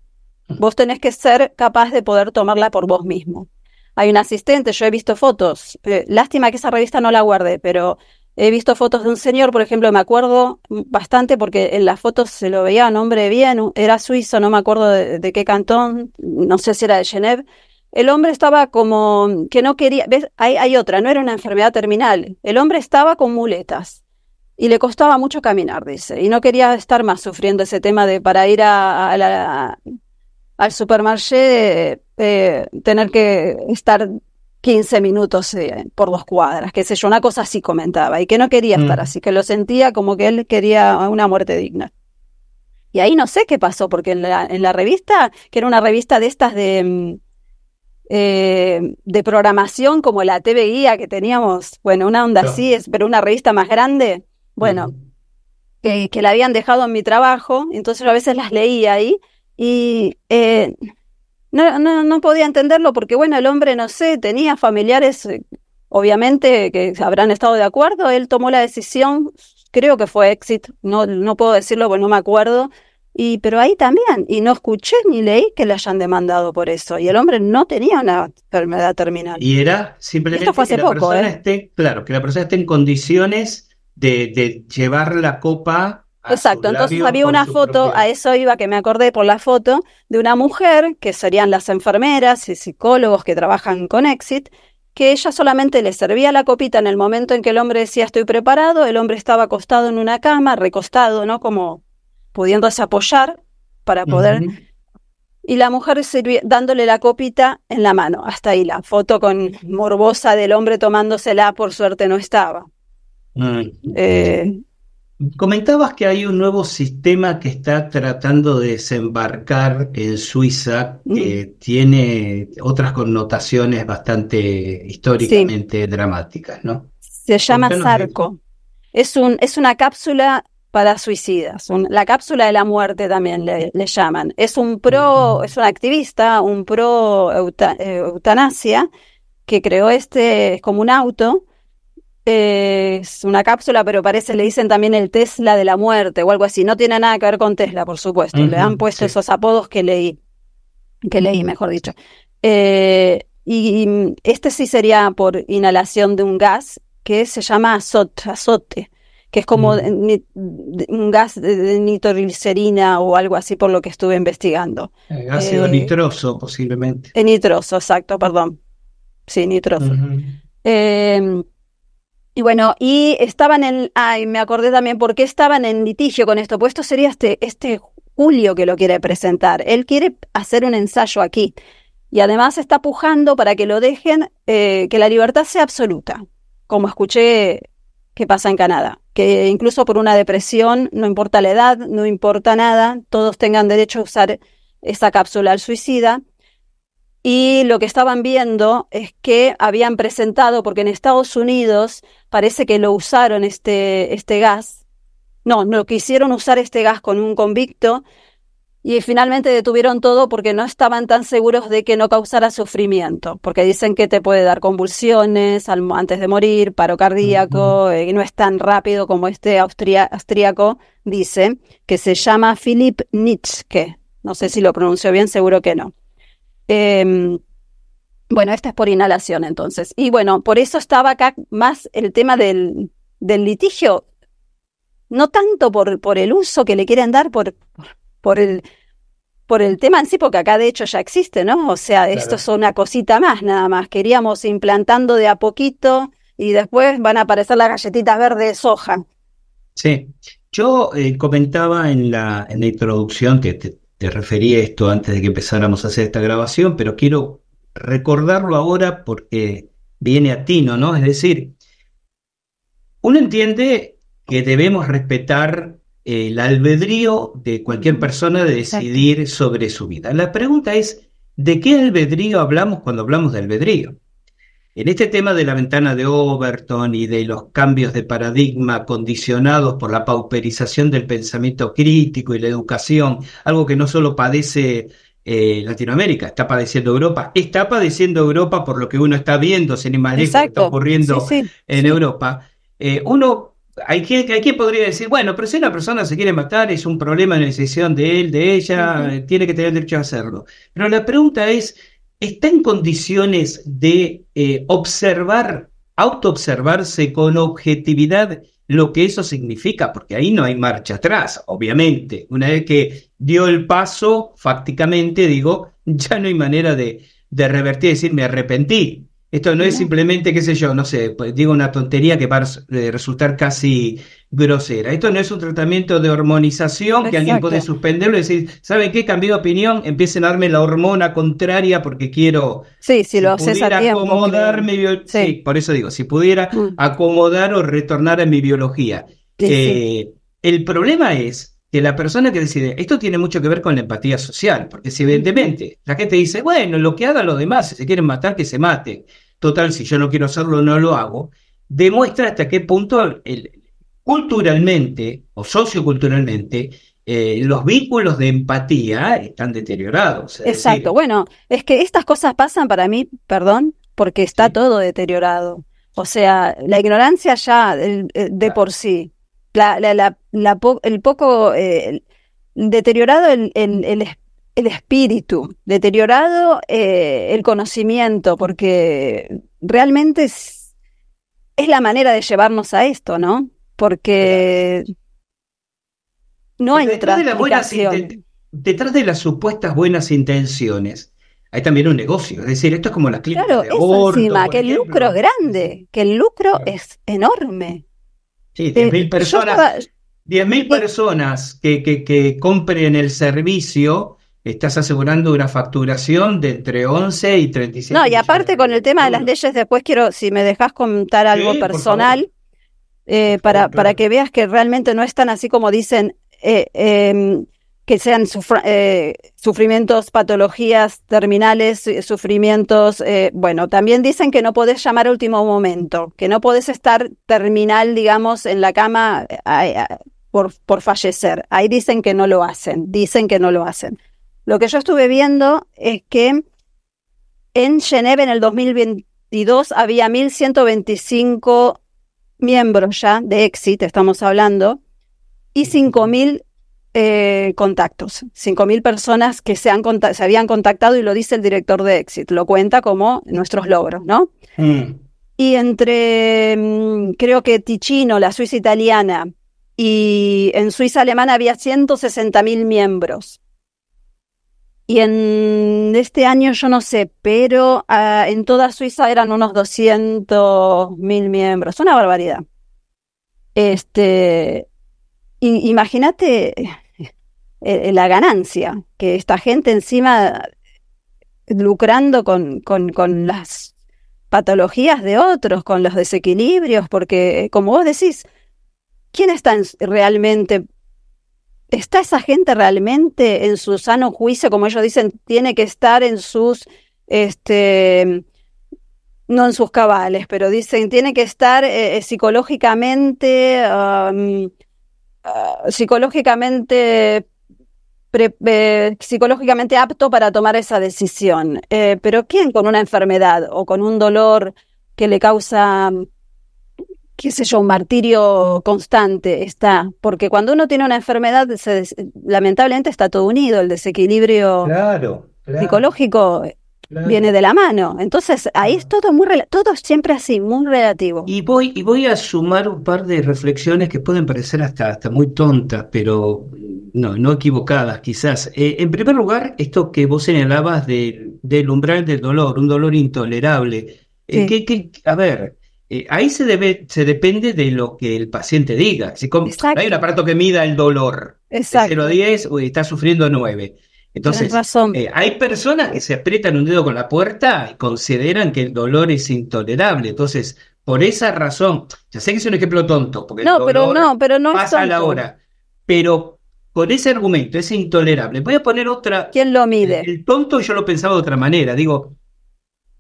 [SPEAKER 2] Mm. Vos tenés que ser capaz de poder tomarla por vos mismo. Hay un asistente, yo he visto fotos. Eh, lástima que esa revista no la guarde, pero he visto fotos de un señor, por ejemplo, me acuerdo bastante porque en las fotos se lo veía un hombre bien, era suizo, no me acuerdo de, qué cantón, no sé si era de Geneve. El hombre estaba como que no quería, ¿ves? Hay, hay otra, no era una enfermedad terminal. El hombre estaba con muletas y le costaba mucho caminar, dice, y no quería estar más sufriendo ese tema de para ir a, al supermarché eh, eh, tener que estar 15 minutos eh, por dos cuadras, qué sé yo, una cosa así comentaba, y que no quería estar mm. así, que lo sentía como que él quería una muerte digna. Y ahí no sé qué pasó, porque en la, en la revista, que era una revista de estas de, mm, de programación como la TV Guía que teníamos, bueno, una onda así, es, pero una revista más grande, bueno, que, la habían dejado en mi trabajo, entonces a veces las leía ahí y eh, no, no, podía entenderlo porque, bueno, el hombre, no sé, tenía familiares, eh, obviamente, que habrán estado de acuerdo, él tomó la decisión, creo que fue exit no, no puedo decirlo porque no me acuerdo, y, pero ahí también, y no escuché ni leí que le hayan demandado por eso. Y el hombre no tenía una enfermedad terminal. Y
[SPEAKER 1] era simplemente ¿eh? claro, que la persona esté en condiciones de, llevar la copa
[SPEAKER 2] Exacto, entonces había una foto, a eso iba que me acordé por la foto, de una mujer, que serían las enfermeras y psicólogos que trabajan con Exit, que ella solamente le servía la copita en el momento en que el hombre decía estoy preparado, el hombre estaba acostado en una cama, recostado, ¿no? Como pudiéndose apoyar para poder... Y la mujer dándole la copita en la mano, hasta ahí la foto con morbosa del hombre tomándosela, por suerte no estaba. Mm. Eh,
[SPEAKER 1] comentabas que hay un nuevo sistema que está tratando de desembarcar en Suiza, que mm. tiene otras connotaciones bastante históricamente dramáticas, ¿no?
[SPEAKER 2] Se llama Sarco. Es, un, es una cápsula para suicidas, la cápsula de la muerte también le, llaman. Es un pro, mm. es un activista, un pro eh, eutanasia, que creó este, es como un auto, es una cápsula, pero parece, le dicen también el Tesla de la muerte o algo así. No tiene nada que ver con Tesla, por supuesto. le han puesto esos apodos que leí, que leí, mejor dicho. Eh, y, este sí sería por inhalación de un gas que se llama azote azote, que es como mm. un gas de, de, o algo así por lo que estuve investigando.
[SPEAKER 1] El eh, ácido eh, nitroso, posiblemente.
[SPEAKER 2] nitroso, exacto, perdón. Sí, nitroso. Y bueno, y estaban en, ay, me acordé también por qué estaban en litigio con esto, pues esto sería este, este Julio que lo quiere presentar. Él quiere hacer un ensayo aquí. Y además está pujando para que lo dejen, eh, que la libertad sea absoluta, como escuché que pasa en Canadá, que incluso por una depresión, no importa la edad, no importa nada, todos tengan derecho a usar esa cápsula al suicida, y lo que estaban viendo es que habían presentado, porque en Estados Unidos parece que lo usaron este, este gas, no, no quisieron usar este gas con un convicto y finalmente detuvieron todo porque no estaban tan seguros de que no causara sufrimiento, porque dicen que te puede dar convulsiones antes de morir, paro cardíaco, eh, y no es tan rápido como este austríaco dice, que se llama Philip Nitschke, No sé si lo pronunció bien, seguro que no. Em, bueno, esta es por inhalación entonces. Y bueno, por eso estaba acá más el tema del, litigio, no tanto por, por, el uso que le quieren dar, por, por, el, por el tema en sí, porque acá de hecho ya existe, ¿no? O sea, esto es una cosita más nada más. Queríamos implantando de a poquito y después van a aparecer las galletitas verdes de soja.
[SPEAKER 1] Sí, yo eh, comentaba en la, en la introducción que te, te referí a esto antes de que empezáramos a hacer esta grabación, pero quiero recordarlo ahora porque viene a tino, ¿no? Es decir, uno entiende que debemos respetar eh, el albedrío de cualquier persona de decidir sobre su vida. La pregunta es, ¿de qué albedrío hablamos cuando hablamos de albedrío? En este tema de la ventana de Overton y de los cambios de paradigma condicionados por la pauperización del pensamiento crítico y la educación, algo que no solo padece eh, Latinoamérica, está padeciendo Europa, está padeciendo Europa por lo que uno está viendo, sin más está ocurriendo en Europa. Eh, uno hay quien, hay quien, podría decir, bueno, pero si una persona se quiere matar, es un problema en la decisión de él, de ella, eh, tiene que tener derecho a hacerlo. Pero la pregunta es, está en condiciones de observar eh, observar, autoobservarse con objetividad lo que eso significa, porque ahí no hay marcha atrás, obviamente. Una vez que dio el paso, fácticamente digo, ya no hay manera de, de revertir, decir, me arrepentí, esto no es simplemente, qué sé yo, no sé, pues, digo una tontería que va a resultar casi grosera. Esto no es un tratamiento de hormonización que alguien puede suspenderlo y decir, ¿saben qué? Cambié de opinión, empiecen a darme la hormona contraria porque quiero.
[SPEAKER 2] Sí, si lo sí.
[SPEAKER 1] por eso digo, si pudiera mm. acomodar o retornar a mi biología. Eh, el problema es que la persona que decide, esto tiene mucho que ver con la empatía social, porque evidentemente la gente dice, bueno, lo que hagan los demás, si se quieren matar, que se maten total, si yo no quiero hacerlo, no lo hago, demuestra hasta qué punto el, culturalmente o socioculturalmente eh, los vínculos de empatía están deteriorados. Exacto,
[SPEAKER 2] bueno, es que estas cosas pasan para mí, perdón, porque está todo deteriorado. O sea, la ignorancia ya eh, de, por sí, la, el poco eh, deteriorado en el, el, el espíritu, deteriorado eh, el conocimiento, porque realmente es, es, la manera de llevarnos a esto, ¿no? Porque no hay detrás de,
[SPEAKER 1] detrás de las supuestas buenas intenciones, hay también un negocio. Es decir, esto es como las clínicas claro, de aborto, que
[SPEAKER 2] el lucro es grande, que el lucro es enorme.
[SPEAKER 1] Sí, 10.000 eh, personas, 10.000 personas que, que compren el servicio estás asegurando una facturación de entre 11 y 36. No, y
[SPEAKER 2] aparte con el tema de las leyes, después quiero, si me dejas contar algo personal, eh, para, para que veas que realmente no están así como dicen. Eh, em, que sean eh, sufrimientos, patologías terminales, sufrimientos, bueno, también dicen que no podés llamar último momento, que no podés estar terminal, digamos, en la cama por, por fallecer. Ahí dicen que no lo hacen, dicen que no lo hacen. Lo que yo estuve viendo es que en Geneve en el 2022 había 1.125 miembros ya de Exit, estamos hablando, y 5.000 eh, contactos, 5.000 personas que se, se habían contactado y lo dice el director de Exit, lo cuenta como nuestros logros, ¿no? Mm. Y entre, mm, creo que Ticino, la Suiza italiana, y en Suiza alemana había 160.000 miembros. Y en este año yo no sé, pero ah, en toda Suiza eran unos 200 mil miembros. Una barbaridad. Este, imagínate eh, eh, la ganancia que esta gente encima lucrando con, con las patologías de otros, con los desequilibrios, porque como vos decís, ¿quién está realmente ¿Está esa gente realmente en su sano juicio, como ellos dicen, tiene que estar en sus, este, no en sus cabales, pero dicen, tiene que estar eh, eh, psicológicamente, ah, psicológicamente, eh, psicológicamente apto para tomar esa decisión. pero ¿quién con una enfermedad o con un dolor que le causa qué sé yo, un martirio constante está, porque cuando uno tiene una enfermedad, lamentablemente está todo unido, el desequilibrio psicológico eh, viene de la mano. Entonces, ahí es todo muy rela... todo siempre así, muy relativo.
[SPEAKER 1] Y voy, y voy a sumar un par de reflexiones que pueden parecer hasta, hasta muy tontas, pero mm, no, no equivocadas quizás. Eh, en primer lugar, esto que vos señalabas del umbral del dolor, un dolor intolerable. Eh, qué a ver, eh, ahí se, debe, se depende de lo que el paciente diga. Si hay un aparato que mida el dolor. Exacto. De 0 a 10, uy, está sufriendo 9. Entonces, eh, hay personas que se aprietan un dedo con la puerta y consideran que el dolor es intolerable. Entonces, por esa razón, ya sé que es un ejemplo tonto, porque no, el pero no, pero no pasa es la hora. Pero con ese argumento es intolerable. Voy a poner otra. ¿Quién lo mide? El, tonto yo lo pensaba de otra manera. Digo,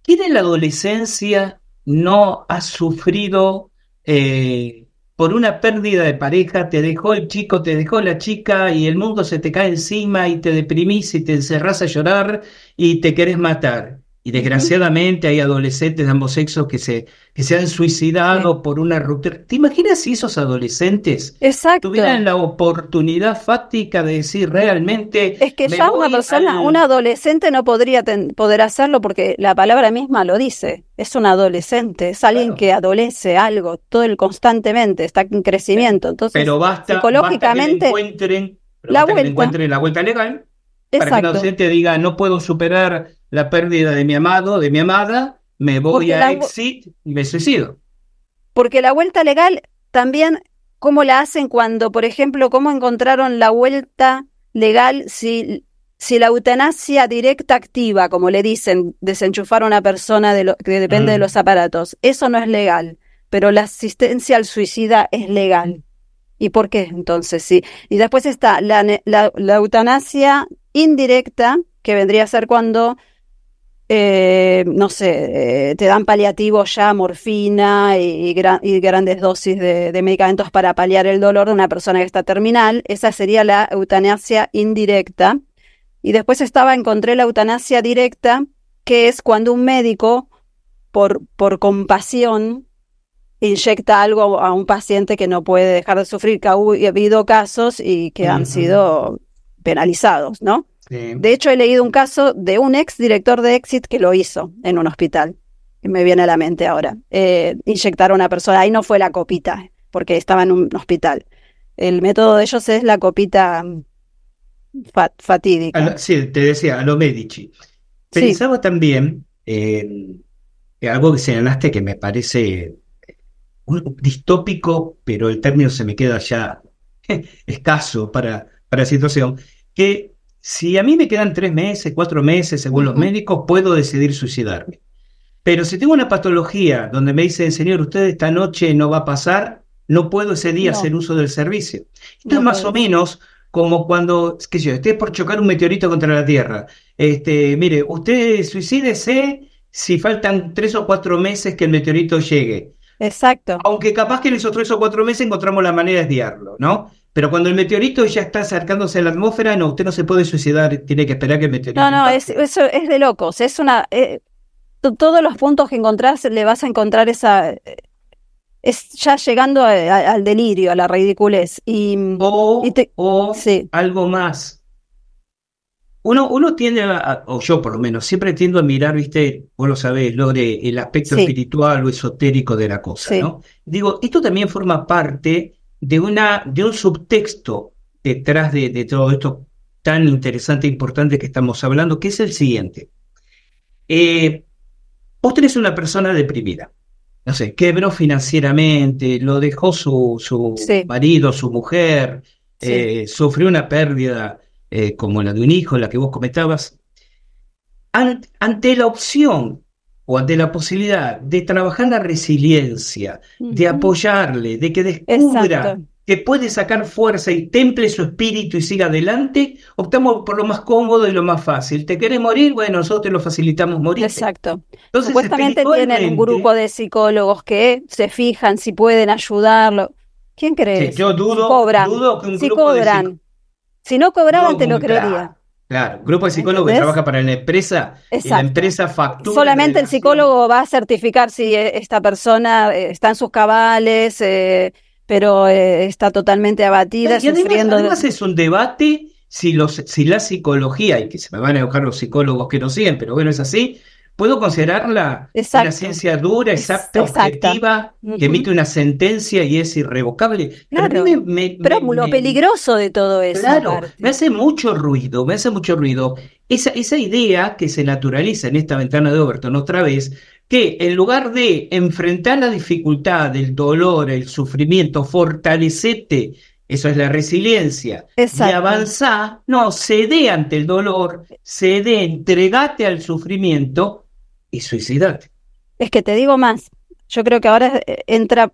[SPEAKER 1] ¿quién en la adolescencia no has sufrido eh, por una pérdida de pareja, te dejó el chico, te dejó la chica y el mundo se te cae encima y te deprimís y te encerrás a llorar y te querés matar. Y desgraciadamente hay adolescentes de ambos sexos que se, que se han suicidado por una ruptura. ¿Te imaginas si esos adolescentes tuvieran la oportunidad fáctica de decir realmente...
[SPEAKER 2] Es que ya una persona, un adolescente no podría poder hacerlo porque la palabra misma lo dice. Es un adolescente, es alguien que adolece algo todo el constantemente, está en crecimiento. Entonces, pero basta, psicológicamente, la, vuelta. legal para que el adolescente
[SPEAKER 1] diga no puedo superar la pérdida de mi amado, de mi amada, me voy a exit y me suicido.
[SPEAKER 2] Porque la vuelta legal también, ¿cómo la hacen cuando, por ejemplo, cómo encontraron la vuelta legal si, si la eutanasia directa activa, como le dicen, desenchufar a una persona de que depende de mm. los aparatos? Eso no es legal, pero la asistencia al suicida es legal. ¿Y por qué entonces? Sí. Y después está la, la eutanasia indirecta, que vendría a ser cuando eh, no sé, eh, te dan paliativos ya, morfina y, grandes dosis de, medicamentos para paliar el dolor de una persona que está terminal. Esa sería la eutanasia indirecta. Y después estaba, encontré la eutanasia directa, que es cuando un médico, por, por compasión, inyecta algo a un paciente que no puede dejar de sufrir, que ha habido casos y que han sido penalizados, ¿no? De hecho, he leído un caso de un ex director de Exit que lo hizo en un hospital. me viene a la mente ahora. Eh, inyectar a una persona. Ahí no fue la copita, porque estaba en un hospital. El método de ellos es la copita mm, fatídica.
[SPEAKER 1] sí, te decía, a lo Medici. Pensaba también eh, algo que señalaste que me parece eh, distópico, pero el término se me queda ya escaso para, para la situación, que si a mí me quedan tres meses, cuatro meses, según los médicos, puedo decidir suicidarme. Pero si tengo una patología donde me dicen, señor, usted esta noche no va a pasar, no puedo ese día hacer uso del servicio. Esto es más o menos como cuando, qué sé yo, esté por chocar un meteorito contra la Tierra. Este, mire, usted suicídese si faltan tres o cuatro meses que el meteorito llegue. Exacto. Aunque capaz que en esos tres o cuatro meses encontramos la manera de desviarlo, ¿no? Pero cuando el meteorito ya está acercándose a la atmósfera, no, usted no se puede suicidar, tiene que esperar que el meteorito.
[SPEAKER 2] No, no, es, eso es de locos. Es una. Eh, todos los puntos que encontrás le vas a encontrar esa. Eh, es ya llegando al delirio, a la ridiculez. Y, o, o algo más.
[SPEAKER 1] Uno, uno tiende o yo por lo menos, siempre tiendo a mirar, viste, vos lo sabés, de el aspecto espiritual o esotérico de la cosa, ¿no? Digo, esto también forma parte de, una, de un subtexto detrás de, todo esto tan interesante e importante que estamos hablando, que es el siguiente. Eh, vos tenés una persona deprimida, no sé, quebró financieramente, lo dejó su, su marido, su mujer, eh, sufrió una pérdida eh, como la de un hijo, la que vos comentabas. ante la opción o ante la posibilidad de trabajar la resiliencia, de apoyarle, de que descubra que puede sacar fuerza y temple su espíritu y siga adelante, optamos por lo más cómodo y lo más fácil. ¿Te querés morir? Bueno, nosotros te lo facilitamos morir. Exacto. Entonces, Supuestamente tienen un grupo
[SPEAKER 2] de psicólogos que se fijan si pueden ayudarlo. ¿Quién crees? yo dudo, que un si grupo cobran. De si no cobraban, te lo creería.
[SPEAKER 1] Claro, grupo de psicólogos que trabaja para la empresa la empresa factura.
[SPEAKER 2] Solamente el psicólogo va a certificar si eh, esta persona eh, está en sus cabales, eh, pero está totalmente abatida. Y además,
[SPEAKER 1] es un debate si, los, si la psicología, y que se me van a educar los psicólogos que nos siguen, pero bueno, es así, ¿Puedo considerarla una ciencia dura, exacta, objetiva, que emite una sentencia y es irrevocable? Claro. Pero, lo
[SPEAKER 2] peligroso de todo eso. Claro,
[SPEAKER 1] me hace mucho ruido, me hace mucho ruido. Esa, idea que se naturaliza en esta ventana de Overton otra vez, que en lugar de enfrentar la dificultad, el dolor, el sufrimiento, fortalecete eso es la resiliencia.
[SPEAKER 2] Y avanza. no, cede
[SPEAKER 1] ante el dolor, cede, entregate al sufrimiento
[SPEAKER 2] es que te digo más, yo creo que ahora eh, entra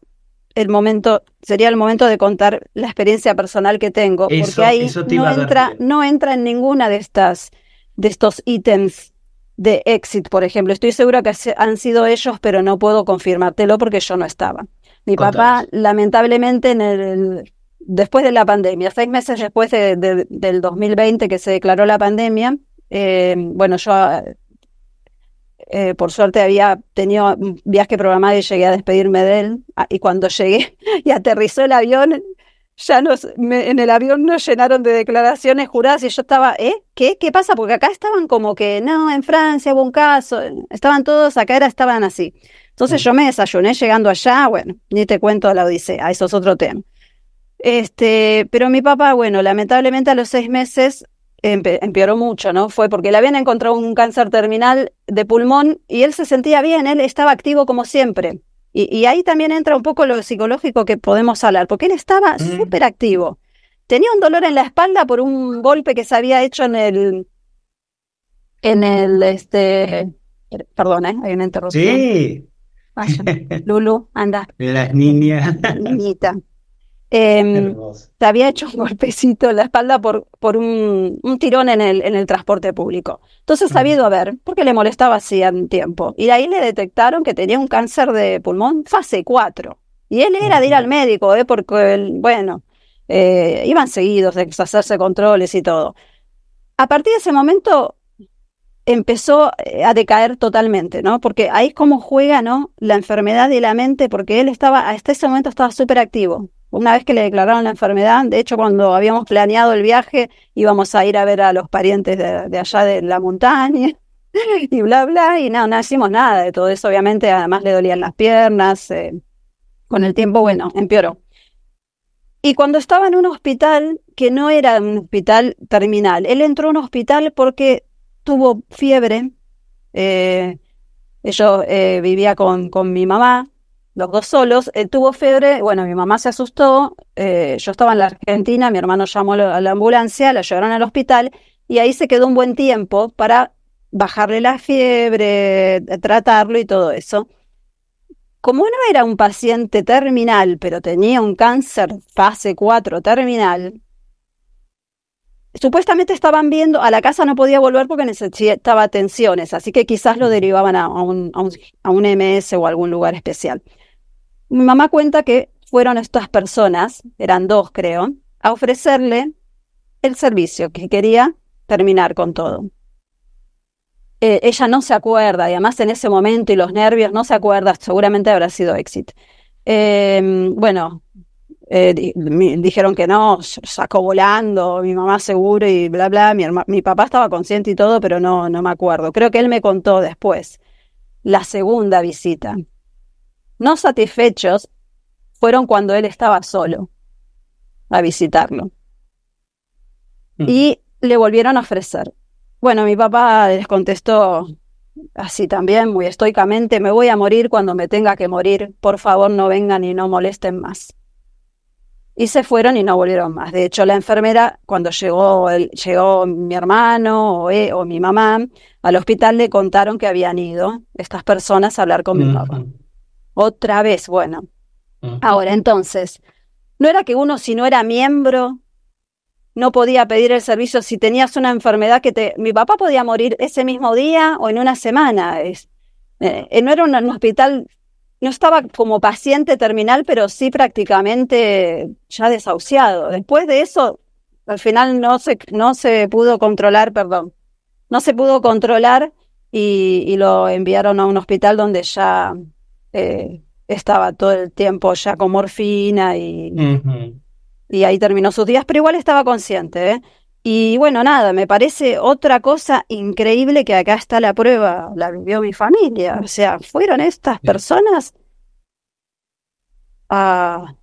[SPEAKER 2] el momento, sería el momento de contar la experiencia personal que tengo, porque ahí no entra, no entra en ninguna de estas, de estos ítems de exit, por ejemplo. Estoy segura que han sido ellos, pero no puedo confirmártelo porque yo no estaba. Mi papá, lamentablemente, en el, después de la pandemia, seis meses después del 2020 que se declaró la pandemia, eh, bueno, yo eh, por suerte había tenido un viaje programado y llegué a despedirme de él. Ah, y cuando llegué y aterrizó el avión, ya nos, en el avión nos llenaron de declaraciones juradas y yo estaba, ¿eh? ¿Qué? ¿Qué pasa? Porque acá estaban como que, no, en Francia hubo un caso, estaban todos, acá era, estaban así. Entonces mm. yo me desayuné llegando allá, bueno, ni te cuento la odisea, ah, eso es otro tema. Este, pero mi papá, bueno, lamentablemente a los seis meses empeoró mucho, ¿no? Fue porque le habían encontrado un cáncer terminal de pulmón y él se sentía bien, él estaba activo como siempre. Y, ahí también entra un poco lo psicológico que podemos hablar, porque él estaba súper activo. Tenía un dolor en la espalda por un golpe que se había hecho en el. En el. este Perdón, ¿eh? hay una interrupción. Sí. Vaya, Lulu, anda.
[SPEAKER 1] Las niñas.
[SPEAKER 2] Eh, te había hecho un golpecito en la espalda por, por un, tirón en el, en el transporte público. Entonces ha habido a ver, porque le molestaba hacía tiempo. Y ahí le detectaron que tenía un cáncer de pulmón fase 4. Y él era de ir al médico, eh, porque, él, bueno, eh, iban seguidos de hacerse controles y todo. A partir de ese momento empezó eh, a decaer totalmente, ¿no? Porque ahí es como juega, ¿no? La enfermedad y la mente, porque él estaba, hasta ese momento estaba súper activo una vez que le declararon la enfermedad, de hecho cuando habíamos planeado el viaje íbamos a ir a ver a los parientes de, allá de la montaña y bla, bla, y no, no hicimos nada de todo eso, obviamente, además le dolían las piernas, eh, con el tiempo, bueno, empeoró. Y cuando estaba en un hospital, que no era un hospital terminal, él entró a un hospital porque tuvo fiebre, yo eh, eh, vivía con, con mi mamá, los dos solos. Eh, tuvo fiebre, bueno, mi mamá se asustó, eh, yo estaba en la Argentina, mi hermano llamó a la ambulancia, la llevaron al hospital y ahí se quedó un buen tiempo para bajarle la fiebre, eh, tratarlo y todo eso. Como no era un paciente terminal, pero tenía un cáncer fase 4 terminal, supuestamente estaban viendo, a la casa no podía volver porque necesitaba atenciones, así que quizás lo mm. derivaban a un, a un MS o algún lugar especial. Mi mamá cuenta que fueron estas personas, eran dos creo, a ofrecerle el servicio, que quería terminar con todo. Eh, ella no se acuerda, y además en ese momento y los nervios no se acuerda, seguramente habrá sido exit. Em, bueno, eh, dijeron que no, sacó volando, mi mamá seguro y bla, bla, mi, mi papá estaba consciente y todo, pero no, no me acuerdo. Creo que él me contó después la segunda visita no satisfechos fueron cuando él estaba solo a visitarlo. Mm. Y le volvieron a ofrecer. Bueno, mi papá les contestó así también, muy estoicamente, me voy a morir cuando me tenga que morir, por favor no vengan y no molesten más. Y se fueron y no volvieron más. De hecho, la enfermera, cuando llegó, llegó mi hermano eh, o, mi mamá al hospital, le contaron que habían ido estas personas a hablar con mi papá. Otra vez, bueno. Ahora, entonces, no era que uno si no era miembro no podía pedir el servicio si tenías una enfermedad que te... Mi papá podía morir ese mismo día o en una semana. Es, eh, no era un, hospital, no estaba como paciente terminal, pero sí prácticamente ya desahuciado. Después de eso, al final no se, no se pudo controlar, perdón, no se pudo controlar y lo enviaron a un hospital donde ya eh, estaba todo el tiempo ya con morfina y, y ahí terminó sus días, pero igual estaba consciente. ¿eh? Y bueno, nada, me parece otra cosa increíble que acá está la prueba, la vivió mi familia. O sea, fueron estas personas a...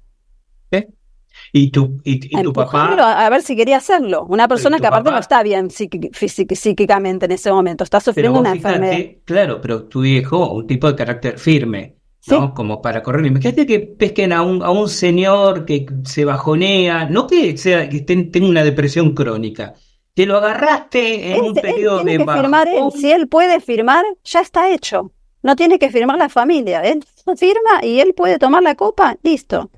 [SPEAKER 1] ¿Y tu, y, tu papá?
[SPEAKER 2] A, ver si quería hacerlo. Una persona que aparte no está bien psíquicamente en ese momento, está sufriendo una enfermedad.
[SPEAKER 1] Claro, pero tu viejo, un tipo de carácter firme, ¿no? Como para correr. Imagínate que pesquen a un, a un señor que se bajonea, no que sea que tenga una depresión crónica. que lo agarraste en un periodo de que
[SPEAKER 2] Si él puede firmar, ya está hecho. No tiene que firmar la familia. Él firma y él puede tomar la copa, listo.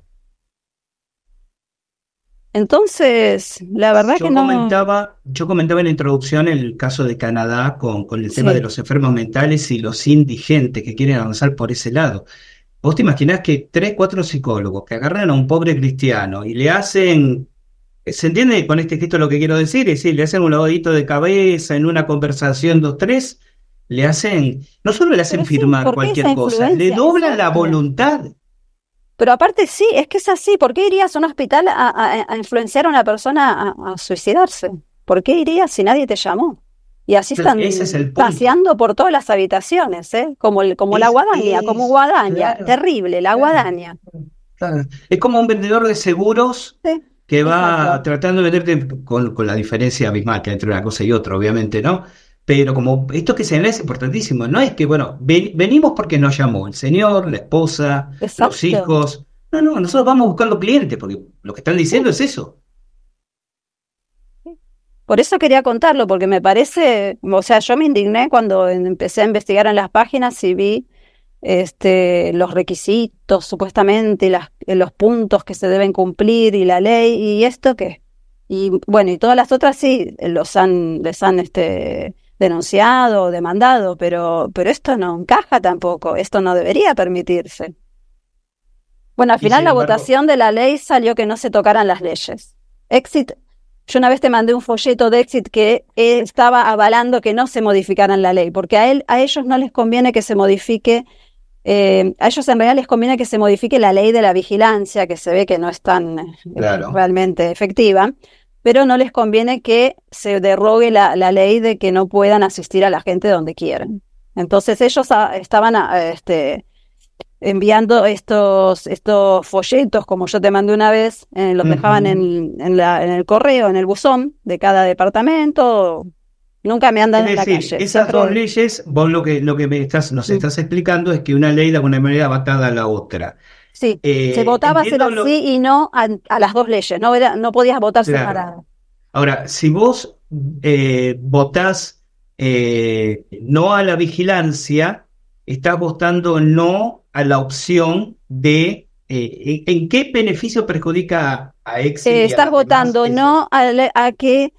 [SPEAKER 2] Entonces, la verdad que no.
[SPEAKER 1] Comentaba, yo comentaba en la introducción el caso de Canadá con, con el tema de los enfermos mentales y los indigentes que quieren avanzar por ese lado. Vos te imaginás que tres, cuatro psicólogos que agarran a un pobre cristiano y le hacen. ¿Se entiende con este Cristo lo que quiero decir? Es decir, le hacen un lavadito de cabeza en una conversación, dos, tres. Le hacen. No solo le hacen firmar cualquier cosa, le doblan la voluntad
[SPEAKER 2] pero aparte sí, es que es así. ¿Por qué irías a un hospital a, influenciar a una persona a, suicidarse? ¿Por qué irías si nadie te llamó? Y así están paseando por todas las habitaciones, ¿eh? como, el, como la guadaña, como guadaña, terrible, la guadaña.
[SPEAKER 1] Es como un vendedor de seguros que va tratando de venderte con, la diferencia abismal que entre una cosa y otra, obviamente, ¿no? Pero como esto que señalé es importantísimo, no es que, bueno, venimos porque nos llamó el señor, la esposa, los hijos. No, no, nosotros vamos buscando clientes, porque lo que están diciendo es eso.
[SPEAKER 2] Por eso quería contarlo, porque me parece, o sea, yo me indigné cuando empecé a investigar en las páginas y vi este, los requisitos, supuestamente, las, eh, los puntos que se deben cumplir y la ley y esto que... Y bueno, y todas las otras sí eh, los han, les han este, denunciado o demandado, pero, pero esto no encaja tampoco, esto no debería permitirse. Bueno, al final la votación de la ley salió que no se tocaran las leyes. Exit, yo una vez te mandé un folleto de Exit que estaba avalando que no se modificaran la ley, porque a, él, a ellos no les conviene que se modifique eh, a ellos en realidad les conviene que se modifique la ley de la vigilancia, que se ve que no es tan eh, realmente efectiva pero no les conviene que se derrogue la, ley de que no puedan asistir a la gente donde quieran. Entonces ellos estaban este, enviando estos, estos folletos, como yo te mandé una vez, eh, los dejaban en, el correo, en el buzón de cada departamento. Nunca me andan en la calle. Esas dos
[SPEAKER 1] leyes, vos lo que, lo que me estás, nos mm. estás explicando es que una ley de alguna manera va a la otra se eh, votaba ser
[SPEAKER 2] sí y no a, las dos leyes, no, no podías votar separado.
[SPEAKER 1] Ahora, si vos eh, votás eh, no a la vigilancia, estás votando no a la opción de eh, en, qué beneficio perjudica a, estás votando
[SPEAKER 2] no a, que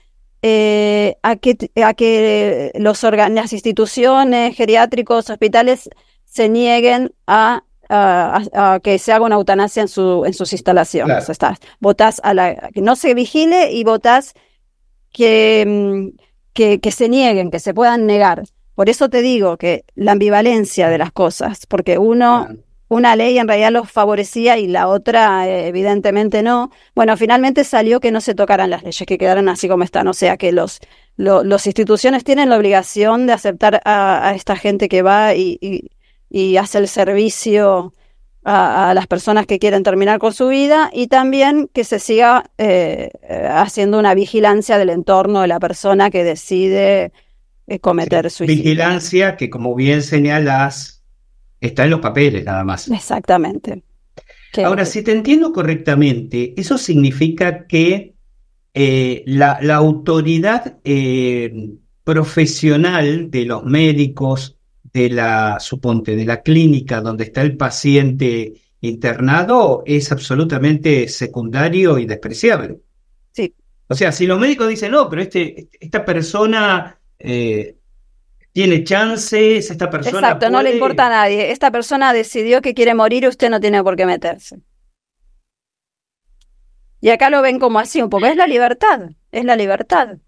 [SPEAKER 2] a que, a que los las instituciones geriátricos, hospitales se nieguen a que se haga una eutanasia en, su, en sus instalaciones. votás a la, que no se vigile y votás que, mm, que, que se nieguen, que se puedan negar. Por eso te digo que la ambivalencia de las cosas, porque uno, una ley en realidad los favorecía y la otra eh, evidentemente no. Bueno, finalmente salió que no se tocaran las leyes, que quedaran así como están. O sea que los, las instituciones tienen la obligación de aceptar a, esta gente que va y, y hace el servicio a, las personas que quieren terminar con su vida y también que se siga eh, eh, haciendo una vigilancia del entorno de la persona que decide eh, cometer su suicidio.
[SPEAKER 1] Vigilancia que, como bien señalas, está en los papeles nada más.
[SPEAKER 2] Exactamente. Ahora,
[SPEAKER 1] si te entiendo correctamente, eso significa que la, autoridad profesional de los médicos, de la, suponte, de la clínica donde está el paciente internado es absolutamente secundario y despreciable. Sí. O sea, si los médicos dicen, no, pero este, este esta persona eh, tiene chances, esta persona. Exacto, no le importa
[SPEAKER 2] a nadie. Esta persona decidió que quiere morir, usted no tiene por qué meterse. Y acá lo ven como así un poco. Es la libertad, es la libertad.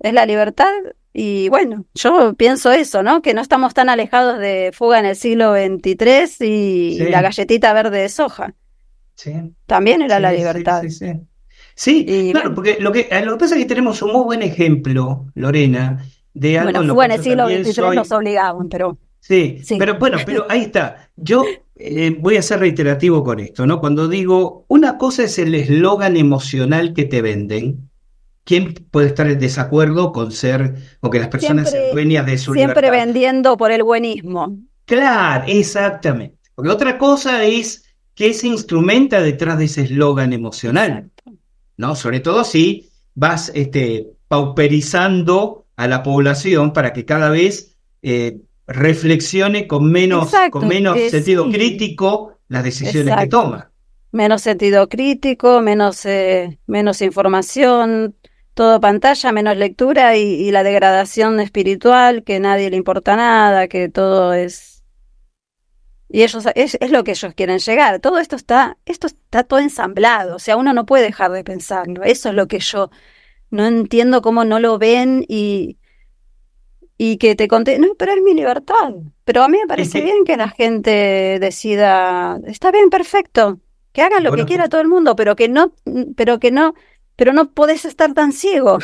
[SPEAKER 2] Es la libertad y bueno, yo pienso eso, ¿no? Que no estamos tan alejados de Fuga en el siglo XXIII y, la galletita verde de soja. Sí. También era la libertad. Sí,
[SPEAKER 1] sí, claro, porque lo que, eh, lo que pasa es que tenemos un muy buen ejemplo, Lorena, de algo... Bueno, Fuga en el siglo XXIII nos
[SPEAKER 2] obligaban, pero...
[SPEAKER 1] Sí, pero bueno, pero ahí está. Yo eh, voy a ser reiterativo con esto, ¿no? Cuando digo, una cosa es el eslogan emocional que te venden, ¿Quién puede estar en desacuerdo con ser o que las personas siempre, de su siempre Siempre
[SPEAKER 2] vendiendo por el buenismo. Claro,
[SPEAKER 1] exactamente. Porque otra cosa es que se instrumenta detrás de ese eslogan emocional, ¿no? Sobre todo si vas este, pauperizando a la población para que cada vez eh, reflexione con menos, con menos sentido crítico las decisiones que toma.
[SPEAKER 2] Menos sentido crítico, menos, eh, menos información, todo pantalla menos lectura y, la degradación espiritual, que a nadie le importa nada, que todo es... Y ellos, es, lo que ellos quieren llegar. Todo esto está, esto está todo ensamblado. O sea, uno no puede dejar de pensarlo. Eso es lo que yo no entiendo cómo no lo ven y, y que te conté. No, pero es mi libertad. Pero a mí me parece bien que la gente decida, está bien, perfecto, que haga lo que quiera todo el mundo, pero que no, pero que no pero no podés estar tan ciego.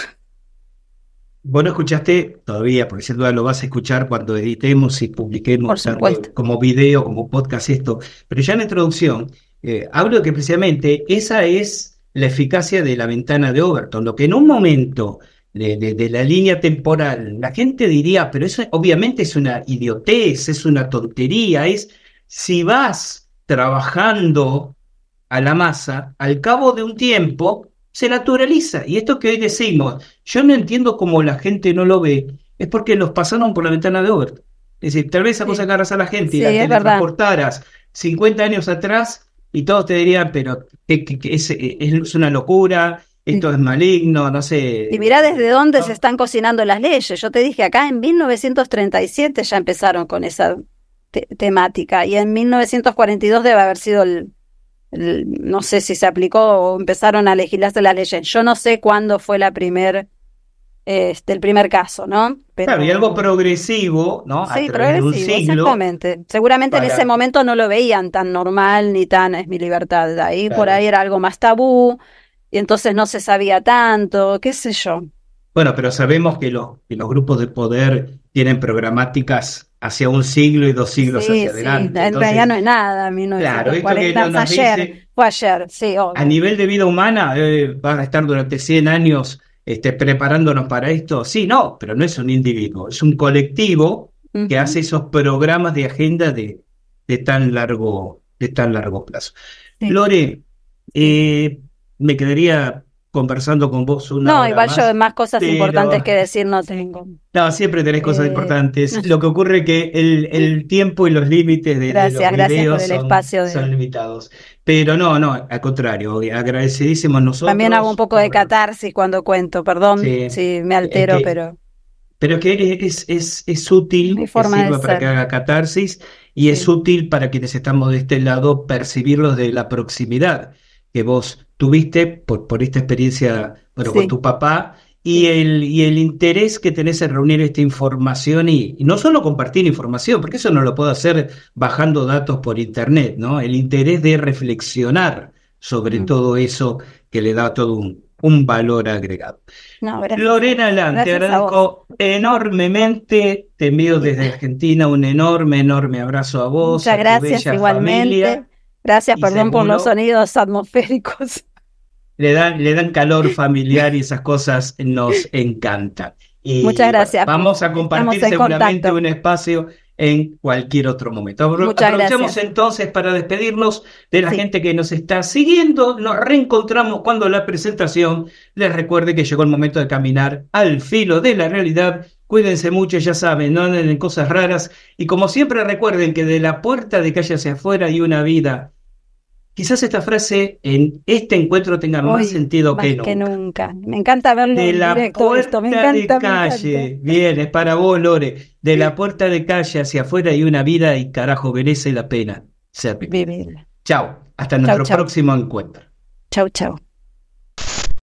[SPEAKER 1] Vos no escuchaste todavía, porque sin duda lo vas a escuchar cuando editemos y publiquemos como video, como podcast esto, pero ya en la introducción eh, hablo de que precisamente esa es la eficacia de la ventana de Overton, lo que en un momento de, la línea temporal, la gente diría, pero eso obviamente es una idiotez, es una tontería, es si vas trabajando a la masa, al cabo de un tiempo, se naturaliza. Y esto que hoy decimos, yo no entiendo cómo la gente no lo ve, es porque los pasaron por la ventana de Overton. Es decir, tal vez esa cosa agarras a la gente y la transportaras 50 años atrás y todos te dirían, pero es, una locura, esto es maligno, no sé.
[SPEAKER 2] Y mirá desde dónde se están cocinando las leyes. Yo te dije, acá en 1937 ya empezaron con esa temática y en 1942 debe haber sido el, no sé si se aplicó o empezaron a legislarse la ley. Yo no sé cuándo fue la primer, este, el primer caso, ¿no? Pero, claro, y algo
[SPEAKER 1] progresivo, ¿no? Sí, progresivo, exactamente.
[SPEAKER 2] Seguramente en ese momento no lo veían tan normal ni tan es mi libertad. Ahí por ahí era algo más tabú y entonces no se sabía tanto, qué sé yo.
[SPEAKER 1] Bueno, pero sabemos que, los grupos de poder tienen programáticas hacia un siglo y dos siglos hacia adelante. en realidad no
[SPEAKER 2] es nada, no claro, es ayer, dice, A
[SPEAKER 1] nivel de vida humana, eh, van a estar durante 100 años este, preparándonos para esto. Sí, no, pero no es un individuo, es un colectivo que hace esos programas de agenda de, tan, largo, de tan largo plazo. Flore, Lore, eh, me quedaría conversando con vos una. No, igual más, yo
[SPEAKER 2] más cosas importantes que decir no tengo.
[SPEAKER 1] No, siempre tenés cosas eh, importantes. Lo que ocurre es que el, tiempo y los límites de, de los videos son, limitados. Pero no, no, al contrario, agradecidísimos nosotros. También hago un
[SPEAKER 2] poco de catarsis cuando cuento, perdón si me altero, este, pero.
[SPEAKER 1] Pero que es, es, es útil, que para que haga catarsis y es útil para quienes estamos de este lado percibirlos de la proximidad que vos tuviste por, por esta experiencia, con tu papá y el, y el interés que tenés en reunir esta información y, no solo compartir información, porque eso no lo puedo hacer bajando datos por internet, ¿no? El interés de reflexionar sobre mm. todo eso que le da todo un, valor agregado.
[SPEAKER 2] Lorena Alán te agradezco
[SPEAKER 1] enormemente, te envío desde Argentina un enorme, enorme abrazo a vos. Muchas a gracias, tu bella igualmente.
[SPEAKER 2] Gracias, perdón por los sonidos atmosféricos.
[SPEAKER 1] Le dan, le dan calor familiar y esas cosas nos encantan. Y Muchas gracias. Vamos a compartir seguramente un espacio en cualquier otro momento. Muchas entonces para despedirnos de la gente que nos está siguiendo. Nos reencontramos cuando la presentación les recuerde que llegó el momento de caminar al filo de la realidad. Cuídense mucho, ya saben, no anden en cosas raras. Y como siempre recuerden que de la puerta de calle hacia afuera hay una vida Quizás esta frase en este encuentro tenga más sentido que,
[SPEAKER 2] nunca. Me encanta verlo la puerta de calle.
[SPEAKER 1] Bien, es para vos, Lore. De la puerta de calle hacia afuera hay una vida y carajo, merece la pena ser vivirla. Chao. Hasta nuestro próximo encuentro. Chao, chao.